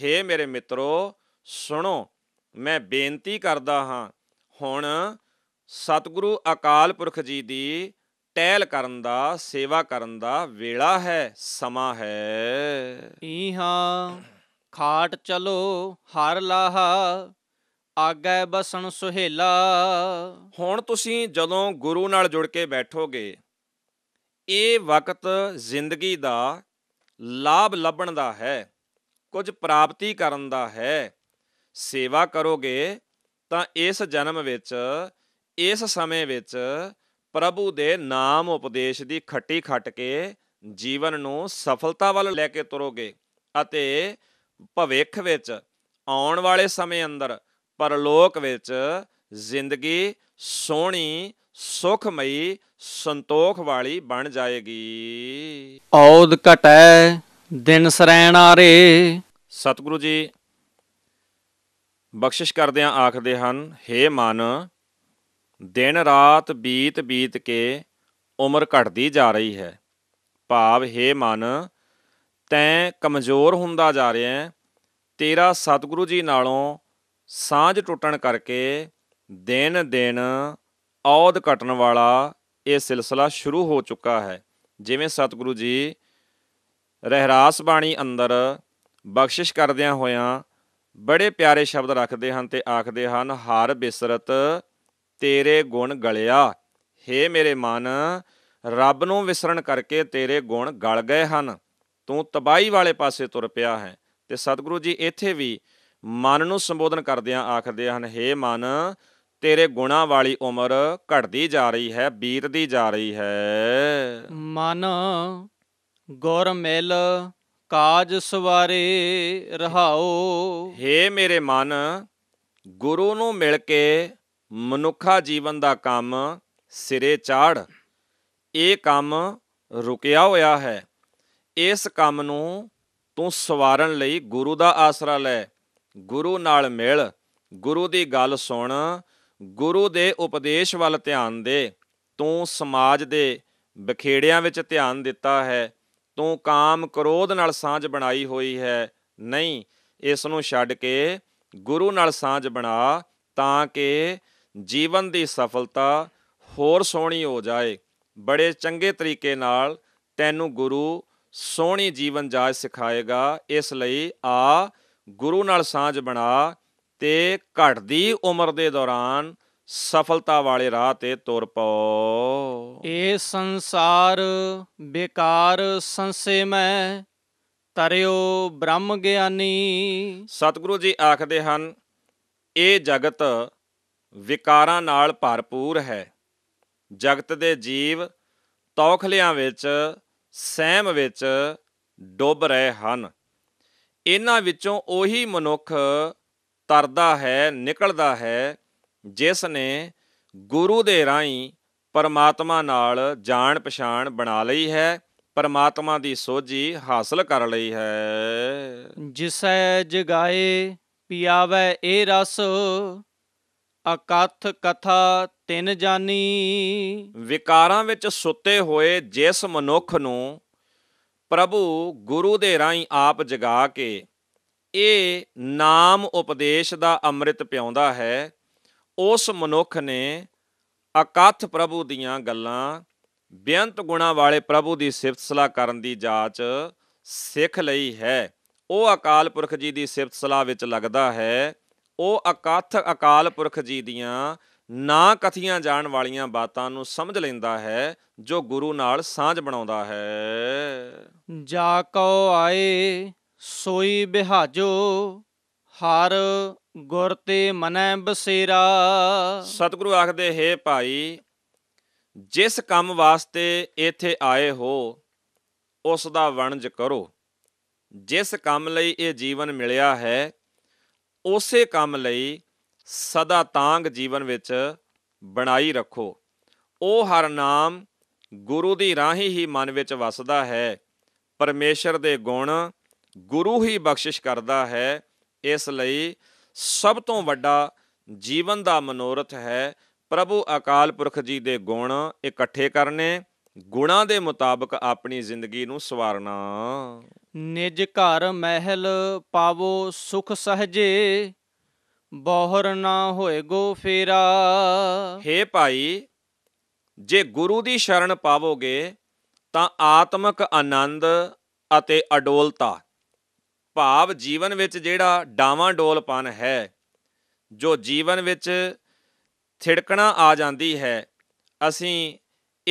हे ਮੇਰੇ ਮਿੱਤਰੋ ਸੁਣੋ ਮੈਂ ਬੇਨਤੀ ਕਰਦਾ ਹਾਂ ਹੁਣ ਸਤਿਗੁਰੂ ਅਕਾਲ ਪੁਰਖ ਜੀ ਦੀ ਟਹਿਲ ਕਰਨ ਦਾ ਸੇਵਾ ਕਰਨ ਦਾ ਵੇਲਾ ਹੈ ਸਮਾਂ ਹੈ ਹਾਂ ਖਾਟ ਚਲੋ ਹਰ ਲਾਹਾ ਆਗੈ ਬਸਣ ਸੁਹੇਲਾ ਹੁਣ ਤੁਸੀਂ ਜਦੋਂ ਗੁਰੂ ਨਾਲ ਜੁੜ ਕੇ ਬੈਠੋਗੇ ਇਹ ਵਕਤ ਜ਼ਿੰਦਗੀ ਦਾ ਲਾਭ ਲੱਭਣ ਦਾ ਹੈ ਕੁਝ ਪ੍ਰਾਪਤੀ ਕਰਨ ਦਾ ਹੈ ਸੇਵਾ ਕਰੋਗੇ ਤਾਂ ਇਸ ਜਨਮ ਵਿੱਚ ਇਸ ਸਮੇਂ ਵਿੱਚ ਪ੍ਰਭੂ ਦੇ ਨਾਮ ਉਪਦੇਸ਼ ਦੀ ਖੱਟੀ ਖੱਟ ਕੇ ਜੀਵਨ ਨੂੰ ਸਫਲਤਾ ਵੱਲ ਲੈ ਕੇ ਤੁਰੋਗੇ ਅਤੇ ਭਵਿੱਖ ਵਿੱਚ ਆਉਣ ਵਾਲੇ ਸਮੇਂ ਅੰਦਰ ਪਰਲੋਕ ਵਿੱਚ ਜ਼ਿੰਦਗੀ ਸੋਹਣੀ ਸੁਖਮਈ ਸੰਤੋਖ ਵਾਲੀ ਬਣ ਜਾਏਗੀ ਔਦ ਘਟੈ ਦਿਨ ਸਰੈਣ ਆਰੇ ਸਤਿਗੁਰੂ ਜੀ ਬਖਸ਼ਿਸ਼ ਕਰਦਿਆਂ ਆਖਦੇ ਹਨ हे ਮਨ ਦਿਨ ਰਾਤ ਬੀਤ ਬੀਤ ਕੇ ਉਮਰ ਘਟਦੀ ਜਾ ਰਹੀ ਹੈ ਭਾਵ हे ਮਨ ਤੈਂ ਕਮਜ਼ੋਰ ਹੁੰਦਾ ਜਾ ਰਿਹਾ ਹੈ ਤੇਰਾ ਸਤਿਗੁਰੂ ਜੀ ਨਾਲੋਂ ਸਾਂਝ ਟੁੱਟਣ ਕਰਕੇ ਦਿਨ ਦਿਨ ਔਦ ਘਟਣ ਵਾਲਾ ਇਹ ਸਿਲਸਿਲਾ ਸ਼ੁਰੂ ਹੋ ਚੁੱਕਾ ਹੈ ਜਿਵੇਂ ਸਤਿਗੁਰੂ ਜੀ ਰਹਿਰਾਸ ਬਾਣੀ ਅੰਦਰ ਬਖਸ਼ਿਸ਼ ਕਰਦਿਆਂ ਹੋਇਆਂ ਬੜੇ ਪਿਆਰੇ ਸ਼ਬਦ ਰੱਖਦੇ ਹਨ ਤੇ ਆਖਦੇ ਹਨ ਹਰ ਬਿਸਰਤ ਤੇਰੇ ਗੁਣ ਗਲਿਆ ਹੇ ਮੇਰੇ ਮਨ ਰੱਬ ਨੂੰ ਵਿਸਰਣ ਕਰਕੇ ਤੇਰੇ ਗੁਣ ਗਲ ਗਏ ਹਨ ਤੂੰ ਤਬਾਈ ਵਾਲੇ ਪਾਸੇ ਤੁਰ ਪਿਆ ਹੈ ਤੇ ਸਤਿਗੁਰੂ ਜੀ ਇੱਥੇ ਵੀ ਮਨ ਨੂੰ ਸੰਬੋਧਨ ਕਰਦੇ ਆਖਦੇ ਹਨ हे ਮਨ ਤੇਰੇ ਗੁਣਾ ਵਾਲੀ ਉਮਰ ਘਟਦੀ ਜਾ ਰਹੀ ਹੈ ਬੀਤਦੀ ਜਾ ਰਹੀ ਹੈ ਮਨ ਗੁਰ ਮਿਲ ਕਾਜ ਸਵਾਰੇ ਰਹਾਓ हे ਮੇਰੇ ਮਨ ਗੁਰੂ ਨੂੰ ਮਿਲ ਕੇ ਮਨੁੱਖਾ ਜੀਵਨ ਦਾ ਕੰਮ ਸਿਰੇ ਚਾੜ ਇਹ ਕੰਮ ਰੁਕਿਆ ਹੋਇਆ ਹੈ ਇਸ ਕੰਮ ਨੂੰ ਤੂੰ ਸਵਾਰਨ ਲਈ ਗੁਰੂ ਦਾ ਆਸਰਾ ਲੈ ਗੁਰੂ ਨਾਲ ਮਿਲ ਗੁਰੂ ਦੀ ਗੱਲ ਸੁਣ ਗੁਰੂ ਦੇ ਉਪਦੇਸ਼ ਵੱਲ ਧਿਆਨ ਦੇ ਤੂੰ ਸਮਾਜ ਦੇ ਵਿਖੇੜਿਆਂ ਵਿੱਚ ਧਿਆਨ ਦਿੱਤਾ ਹੈ ਤੂੰ ਕਾਮ ਕ੍ਰੋਧ ਨਾਲ ਸਾਂਝ ਬਣਾਈ ਹੋਈ ਹੈ ਨਹੀਂ ਇਸ ਨੂੰ ਛੱਡ ਕੇ ਗੁਰੂ ਨਾਲ ਸਾਂਝ ਬਣਾ ਤਾਂ ਕਿ ਜੀਵਨ ਦੀ ਸਫਲਤਾ ਹੋਰ ਸੋਹਣੀ ਹੋ ਜਾਏ ਬੜੇ ਚੰਗੇ ਤਰੀਕੇ ਨਾਲ ਤੈਨੂੰ ਗੁਰੂ ਸੋਹਣੀ ਜੀਵਨ ਜਾਚ ਸਿਖਾਏਗਾ ਇਸ ਲਈ ਆ ਗੁਰੂ ਨਾਲ ਸਾਂਝ ਬਣਾ ਤੇ ਘਟਦੀ ਉਮਰ ਦੇ ਦੌਰਾਨ ਸਫਲਤਾ ਵਾਲੇ ਰਾਹ ਤੇ ਤੁਰ ਪਓ ਇਹ ਸੰਸਾਰ ਬੇਕਾਰ ਸੰਸੇ ਮੈਂ ਤਰਿਓ ਬ੍ਰਹਮ ਗਿਆਨੀ ਸਤਿਗੁਰੂ ਜੀ ਆਖਦੇ ਹਨ ਇਹ ਜਗਤ ਵਿਕਾਰਾਂ ਨਾਲ ਭਰਪੂਰ ਹੈ ਜਗਤ ਦੇ ਜੀਵ ਤੌਖਲਿਆਂ ਵਿੱਚ ਸਹਿਮ ਵਿੱਚ ਡੁੱਬ ਰਹੇ ਹਨ ਇਹਨਾਂ ਵਿੱਚੋਂ ਉਹੀ ਮਨੁੱਖ ਤਰਦਾ ਹੈ ਨਿਕਲਦਾ ਹੈ ਜਿਸ ਨੇ ਗੁਰੂ ਦੇ ਰਾਹੀਂ ਪਰਮਾਤਮਾ ਨਾਲ ਜਾਣ ਪਛਾਣ ਬਣਾ ਲਈ ਹੈ ਪਰਮਾਤਮਾ ਦੀ ਸੋਝੀ ਹਾਸਲ ਕਰ ਲਈ ਹੈ ਜਿਸੈ ਜਗਾਏ ਪਿਆਵੇ ਇਹ ਰਸ ਅਕਥ ਕਥਾ ਤਿੰਨ ਜਾਨੀ ਵਿਕਾਰਾਂ ਵਿੱਚ ਸੁੱਤੇ ਹੋਏ ਜਿਸ ਮਨੁੱਖ ਨੂੰ ਪ੍ਰਭੂ ਗੁਰੂ ਦੇ ਰਾਹੀਂ ਆਪ ਜਗਾ ਕੇ ਇਹ ਨਾਮ ਉਪਦੇਸ਼ ਦਾ ਅੰਮ੍ਰਿਤ ਪਿਉਂਦਾ ਹੈ ਉਸ ਮਨੁੱਖ ਨੇ ਅਕਥ ਪ੍ਰਭੂ ਦੀਆਂ ਗੱਲਾਂ ਬੇਅੰਤ ਗੁਣਾ ਵਾਲੇ ਪ੍ਰਭੂ ਦੀ ਸਿਫਤ ਸਲਾਹ ਕਰਨ ਦੀ ਜਾਚ ਸਿੱਖ ਲਈ ਹੈ ਉਹ ਅਕਾਲ ਪੁਰਖ ਜੀ ਦੀ ਸਿਫਤ ਸਲਾਹ ਵਿੱਚ ਲੱਗਦਾ ਹੈ ਉਹ ਅਕਥ ਅਕਾਲ ਪੁਰਖ ਜੀ ਦੀਆਂ ਨਾ ਕਥੀਆਂ ਜਾਣ ਵਾਲੀਆਂ ਬਾਤਾਂ ਨੂੰ ਸਮਝ ਲੈਂਦਾ ਹੈ ਜੋ ਗੁਰੂ ਨਾਲ ਸਾਂਝ ਬਣਾਉਂਦਾ ਹੈ ਜਾ ਕੋ ਆਏ ਸੋਈ ਬਿਹਾਜੋ ਹਰ ਗੁਰ ਤੇ ਮਨੈ ਬਸੇਰਾ ਸਤਿਗੁਰੂ ਆਖਦੇ ਹੈ ਭਾਈ ਜਿਸ ਕੰਮ ਵਾਸਤੇ ਇੱਥੇ ਆਏ ਹੋ ਉਸ ਦਾ ਵਣਜ ਕਰੋ ਜਿਸ ਕੰਮ ਲਈ ਇਹ ਜੀਵਨ ਮਿਲਿਆ ਹੈ ਉਸੇ ਕੰਮ ਲਈ ਸਦਾ ਤਾਂਗ ਜੀਵਨ ਵਿੱਚ ਬਣਾਈ ਰੱਖੋ ਉਹ ਹਰ ਨਾਮ ਗੁਰੂ ਦੀ ਰਾਹੀ ਹੀ ਮਨ ਵਿੱਚ ਵਸਦਾ ਹੈ ਪਰਮੇਸ਼ਰ ਦੇ ਗੁਣ ਗੁਰੂ ਹੀ ਬਖਸ਼ਿਸ਼ ਕਰਦਾ ਹੈ ਇਸ ਲਈ ਸਭ ਤੋਂ ਵੱਡਾ ਜੀਵਨ ਦਾ ਮਨੋਰਥ ਹੈ ਪ੍ਰਭੂ ਅਕਾਲ ਪੁਰਖ ਜੀ ਦੇ ਗੁਣ ਇਕੱਠੇ ਕਰਨੇ ਗੁਣਾਂ ਦੇ ਮੁਤਾਬਕ ਆਪਣੀ ਜ਼ਿੰਦਗੀ ਨੂੰ ਸਵਾਰਨਾ ਨਿਜ ਘਰ ਮਹਿਲ ਪਾਵੋ ਸੁਖ ਸਹਜੇ ਬੋਹਰ ਨਾ ਹੋਏ ਗੋ ਫੇਰਾ हे ਭਾਈ ਜੇ ਗੁਰੂ ਦੀ ਸ਼ਰਨ ਪਾਵੋਗੇ ਤਾਂ ਆਤਮਿਕ ਆਨੰਦ ਅਤੇ ਅਡੋਲਤਾ ਭਾਵ ਜੀਵਨ ਵਿੱਚ ਜਿਹੜਾ ਡਾਵਾਂ ਡੋਲਪਨ ਹੈ ਜੋ ਜੀਵਨ ਵਿੱਚ ਥਿੜਕਣਾ ਆ ਜਾਂਦੀ ਹੈ ਅਸੀਂ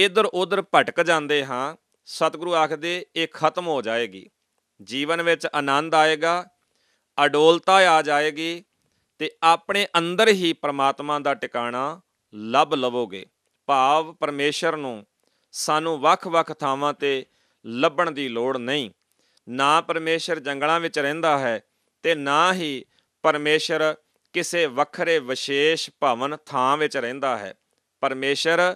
ਇਧਰ ਉਧਰ ਭਟਕ ਜਾਂਦੇ ਹਾਂ ਸਤਿਗੁਰੂ ਆਖਦੇ ਇਹ ਖਤਮ ਹੋ ਜਾਏਗੀ ਜੀਵਨ ਵਿੱਚ ਆਨੰਦ ਆਏਗਾ ਅਡੋਲਤਾ ਆ ਜਾਏਗੀ ਤੇ ਆਪਣੇ ਅੰਦਰ ਹੀ ਪ੍ਰਮਾਤਮਾ ਦਾ ਟਿਕਾਣਾ ਲੱਭ ਲਵੋਗੇ ਭਾਵ ਪਰਮੇਸ਼ਰ ਨੂੰ ਸਾਨੂੰ ਵੱਖ-ਵੱਖ ਥਾਵਾਂ ਤੇ ਲੱਭਣ ਦੀ ਲੋੜ ਨਹੀਂ ਨਾ ਪਰਮੇਸ਼ਰ ਜੰਗਲਾਂ ਵਿੱਚ ਰਹਿੰਦਾ ਹੈ ਤੇ ਨਾ ਹੀ ਪਰਮੇਸ਼ਰ ਕਿਸੇ ਵੱਖਰੇ ਵਿਸ਼ੇਸ਼ ਭਵਨ ਥਾਂ ਵਿੱਚ ਰਹਿੰਦਾ ਹੈ ਪਰਮੇਸ਼ਰ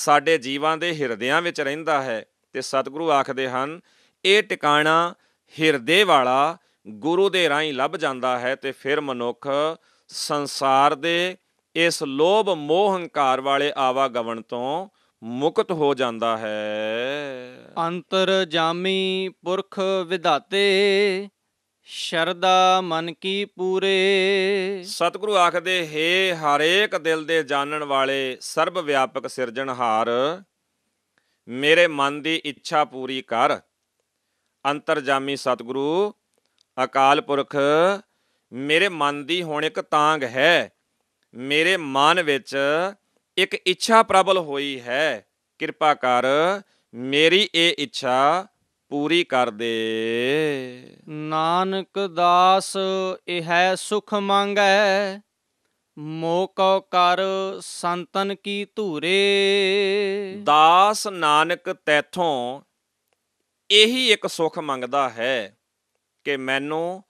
ਸਾਡੇ ਜੀਵਾਂ ਦੇ ਹਿਰਦਿਆਂ ਵਿੱਚ ਰਹਿੰਦਾ ਹੈ ਤੇ ਸਤਿਗੁਰੂ ਆਖਦੇ ਹਨ ਇਹ ਟਿਕਾਣਾ ਹਿਰਦੇ ਵਾਲਾ ਗੁਰੂ ਦੇ ਰਾਹੀਂ ਲੱਭ ਜਾਂਦਾ ਹੈ ਤੇ ਫਿਰ ਮਨੁੱਖ ਸੰਸਾਰ ਦੇ ਇਸ ਲੋਭ ਮੋਹ ਹੰਕਾਰ ਵਾਲੇ ਆਵਾਗਵਣ ਤੋਂ ਮੁਕਤ ਹੋ ਜਾਂਦਾ ਹੈ ਅੰਤਰ ਜਾਮੀ ਪੁਰਖ ਵਿਧਾਤੇ ਸ਼ਰਦਾ ਮਨ ਕੀ ਪੂਰੇ ਸਤਿਗੁਰੂ ਆਖਦੇ ਹੈ ਹਰੇਕ ਦਿਲ ਦੇ ਜਾਣਨ ਵਾਲੇ ਸਰਬ ਵਿਆਪਕ ਸਿਰਜਣਹਾਰ ਮੇਰੇ ਮਨ ਦੀ ਇੱਛਾ ਪੂਰੀ ਕਰ ਅੰਤਰਜਾਮੀ ਸਤਿਗੁਰੂ ਅਕਾਲ ਪੁਰਖ ਮੇਰੇ ਮਨ ਦੀ ਹੁਣ ਇੱਕ ਤਾਂਗ ਹੈ ਮੇਰੇ ਮਨ ਵਿੱਚ ਇੱਕ ਇੱਛਾ ਪ੍ਰਬਲ ਹੋਈ ਹੈ ਕਿਰਪਾ ਕਰ ਮੇਰੀ ਇਹ ਇੱਛਾ ਪੂਰੀ ਕਰ ਦੇ ਨਾਨਕ ਦਾਸ ਇਹੈ ਸੁਖ ਮੰਗੈ ਮੋਕੋ ਕਰ ਸੰਤਨ ਕੀ ਧੂਰੇ ਦਾਸ ਨਾਨਕ ਤੈਥੋਂ ਇਹੀ ਇੱਕ ਸੁਖ ਮੰਗਦਾ ਹੈ ਕਿ ਮੈਨੂੰ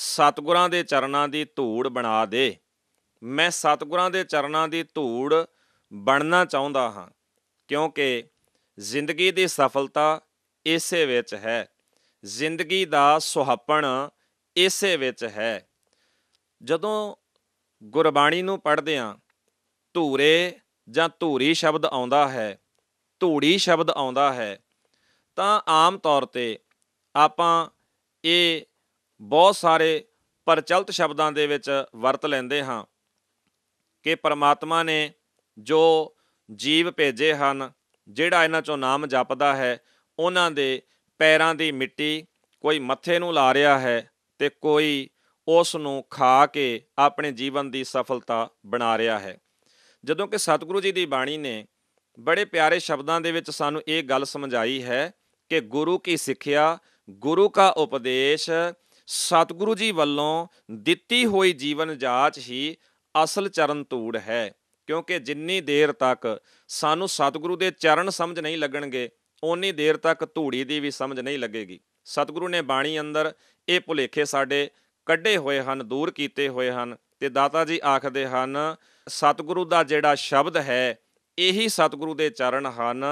ਸਤਗੁਰਾਂ ਦੇ ਚਰਨਾਂ ਦੀ ਧੂੜ ਬਣਾ ਦੇ ਮੈਂ ਸਤਗੁਰਾਂ ਦੇ ਚਰਨਾਂ ਦੀ ਧੂੜ ਬਣਨਾ ਚਾਹੁੰਦਾ ਹਾਂ ਕਿਉਂਕਿ ਜ਼ਿੰਦਗੀ ਦੀ ਸਫਲਤਾ ਇਸੇ ਵਿੱਚ ਹੈ ਜ਼ਿੰਦਗੀ ਦਾ ਸੁਹਾਪਣ ਇਸੇ ਵਿੱਚ ਹੈ ਜਦੋਂ ਗੁਰਬਾਣੀ ਨੂੰ ਪੜ੍ਹਦੇ ਆਂ ਧੂਰੇ ਜਾਂ ਧੂਰੀ ਸ਼ਬਦ ਆਉਂਦਾ ਹੈ ਧੂੜੀ ਸ਼ਬਦ ਆਉਂਦਾ ਹੈ ਤਾਂ ਆਮ ਤੌਰ ਤੇ ਆਪਾਂ ਇਹ ਬਹੁਤ ਸਾਰੇ ਪ੍ਰਚਲਿਤ ਸ਼ਬਦਾਂ ਦੇ ਵਿੱਚ ਵਰਤ ਲੈਂਦੇ ਹਾਂ ਕਿ ਪਰਮਾਤਮਾ ਨੇ ਜੋ ਜੀਵ ਭੇਜੇ ਹਨ ਜਿਹੜਾ ਇਹਨਾਂ ਚੋਂ ਨਾਮ ਜਪਦਾ ਹੈ ਉਹਨਾਂ ਦੇ ਪੈਰਾਂ ਦੀ ਮਿੱਟੀ ਕੋਈ ਮੱਥੇ ਨੂੰ ਲਾ ਰਿਹਾ ਹੈ ਤੇ ਕੋਈ ਉਸ ਨੂੰ ਖਾ ਕੇ ਆਪਣੇ ਜੀਵਨ ਦੀ ਸਫਲਤਾ ਬਣਾ ਰਿਹਾ ਹੈ ਜਦੋਂ ਕਿ ਸਤਿਗੁਰੂ ਜੀ ਦੀ ਬਾਣੀ ਨੇ ਬੜੇ ਪਿਆਰੇ ਸ਼ਬਦਾਂ ਦੇ ਵਿੱਚ ਸਾਨੂੰ ਇਹ ਗੱਲ ਸਮਝਾਈ ਹੈ ਕਿ ਗੁਰੂ ਕੀ ਸਿੱਖਿਆ ਗੁਰੂ ਕਾ ਉਪਦੇਸ਼ ਸਤਿਗੁਰੂ ਜੀ ਵੱਲੋਂ ਦਿੱਤੀ ਹੋਈ ਜੀਵਨ ਜਾਂਚ ਹੀ ਅਸਲ ਚਰਨ ਧੂੜ ਹੈ ਕਿਉਂਕਿ ਜਿੰਨੀ ਦੇਰ ਤੱਕ ਸਾਨੂੰ ਸਤਿਗੁਰੂ ਦੇ ਚਰਨ ਸਮਝ ਨਹੀਂ ਲੱਗਣਗੇ ਓਨੀ ਦੇਰ ਤੱਕ ਧੂੜੀ ਦੀ ਵੀ ਸਮਝ ਨਹੀਂ ਲੱਗੇਗੀ ਸਤਿਗੁਰੂ ਨੇ ਬਾਣੀ ਅੰਦਰ ਇਹ ਭੁਲੇਖੇ ਸਾਡੇ ਕੱਢੇ ਹੋਏ ਹਨ ਦੂਰ ਕੀਤੇ ਹੋਏ ਹਨ ਤੇ ਦਾਤਾ ਜੀ ਆਖਦੇ ਹਨ ਸਤਿਗੁਰੂ ਦਾ ਜਿਹੜਾ ਸ਼ਬਦ ਹੈ ਇਹੀ ਸਤਿਗੁਰੂ ਦੇ ਚਰਨ ਹਨ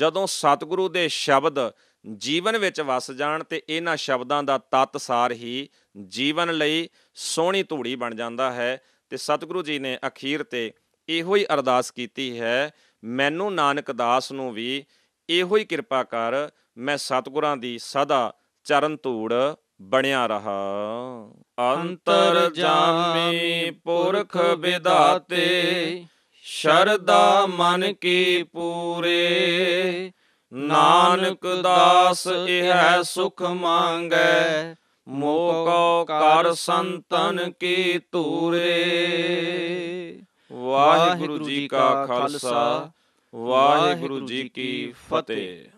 ਜਦੋਂ ਸਤਿਗੁਰੂ ਦੇ ਸ਼ਬਦ ਜੀਵਨ ਵਿੱਚ ਵਸ ਜਾਣ ਤੇ ਇਹਨਾਂ ਸ਼ਬਦਾਂ ਦਾ ਤਤ ਸਾਰ ਹੀ ਜੀਵਨ ਲਈ ਸੋਹਣੀ ਧੂੜੀ ਬਣ ਜਾਂਦਾ ਹੈ ਤੇ ਸਤਿਗੁਰੂ ਜੀ ਨੇ ਅਖੀਰ ਤੇ ਇਹੋ ਹੀ ਅਰਦਾਸ ਕੀਤੀ ਹੈ ਮੈਨੂੰ ਨਾਨਕ ਦਾਸ ਨੂੰ ਵੀ ਇਹੋ ਹੀ ਕਿਰਪਾ ਕਰ ਮੈਂ ਸਤਿਗੁਰਾਂ ਦੀ ਸਦਾ ਚਰਨ ਧੂੜ ਬਣਿਆ ਰਹਾ ਅੰਤਰ ਜਾਮੀ ਪੁਰਖ ਵਿਦਾਤੇ ਸ਼ਰਦਾ ਮਨ ਕੀ ਪੂਰੇ ਨਾਨਕ ਦਾਸ ਇਹੈ ਸੁਖ ਮੰਗੈ ਮੋਕੋ ਕਰ ਸੰਤਨ ਕੀ ਤੂਰੇ ਵਾਹਿਗੁਰੂ ਜੀ ਕਾ ਖਾਲਸਾ ਵਾਹਿਗੁਰੂ ਜੀ ਕੀ ਫਤਿਹ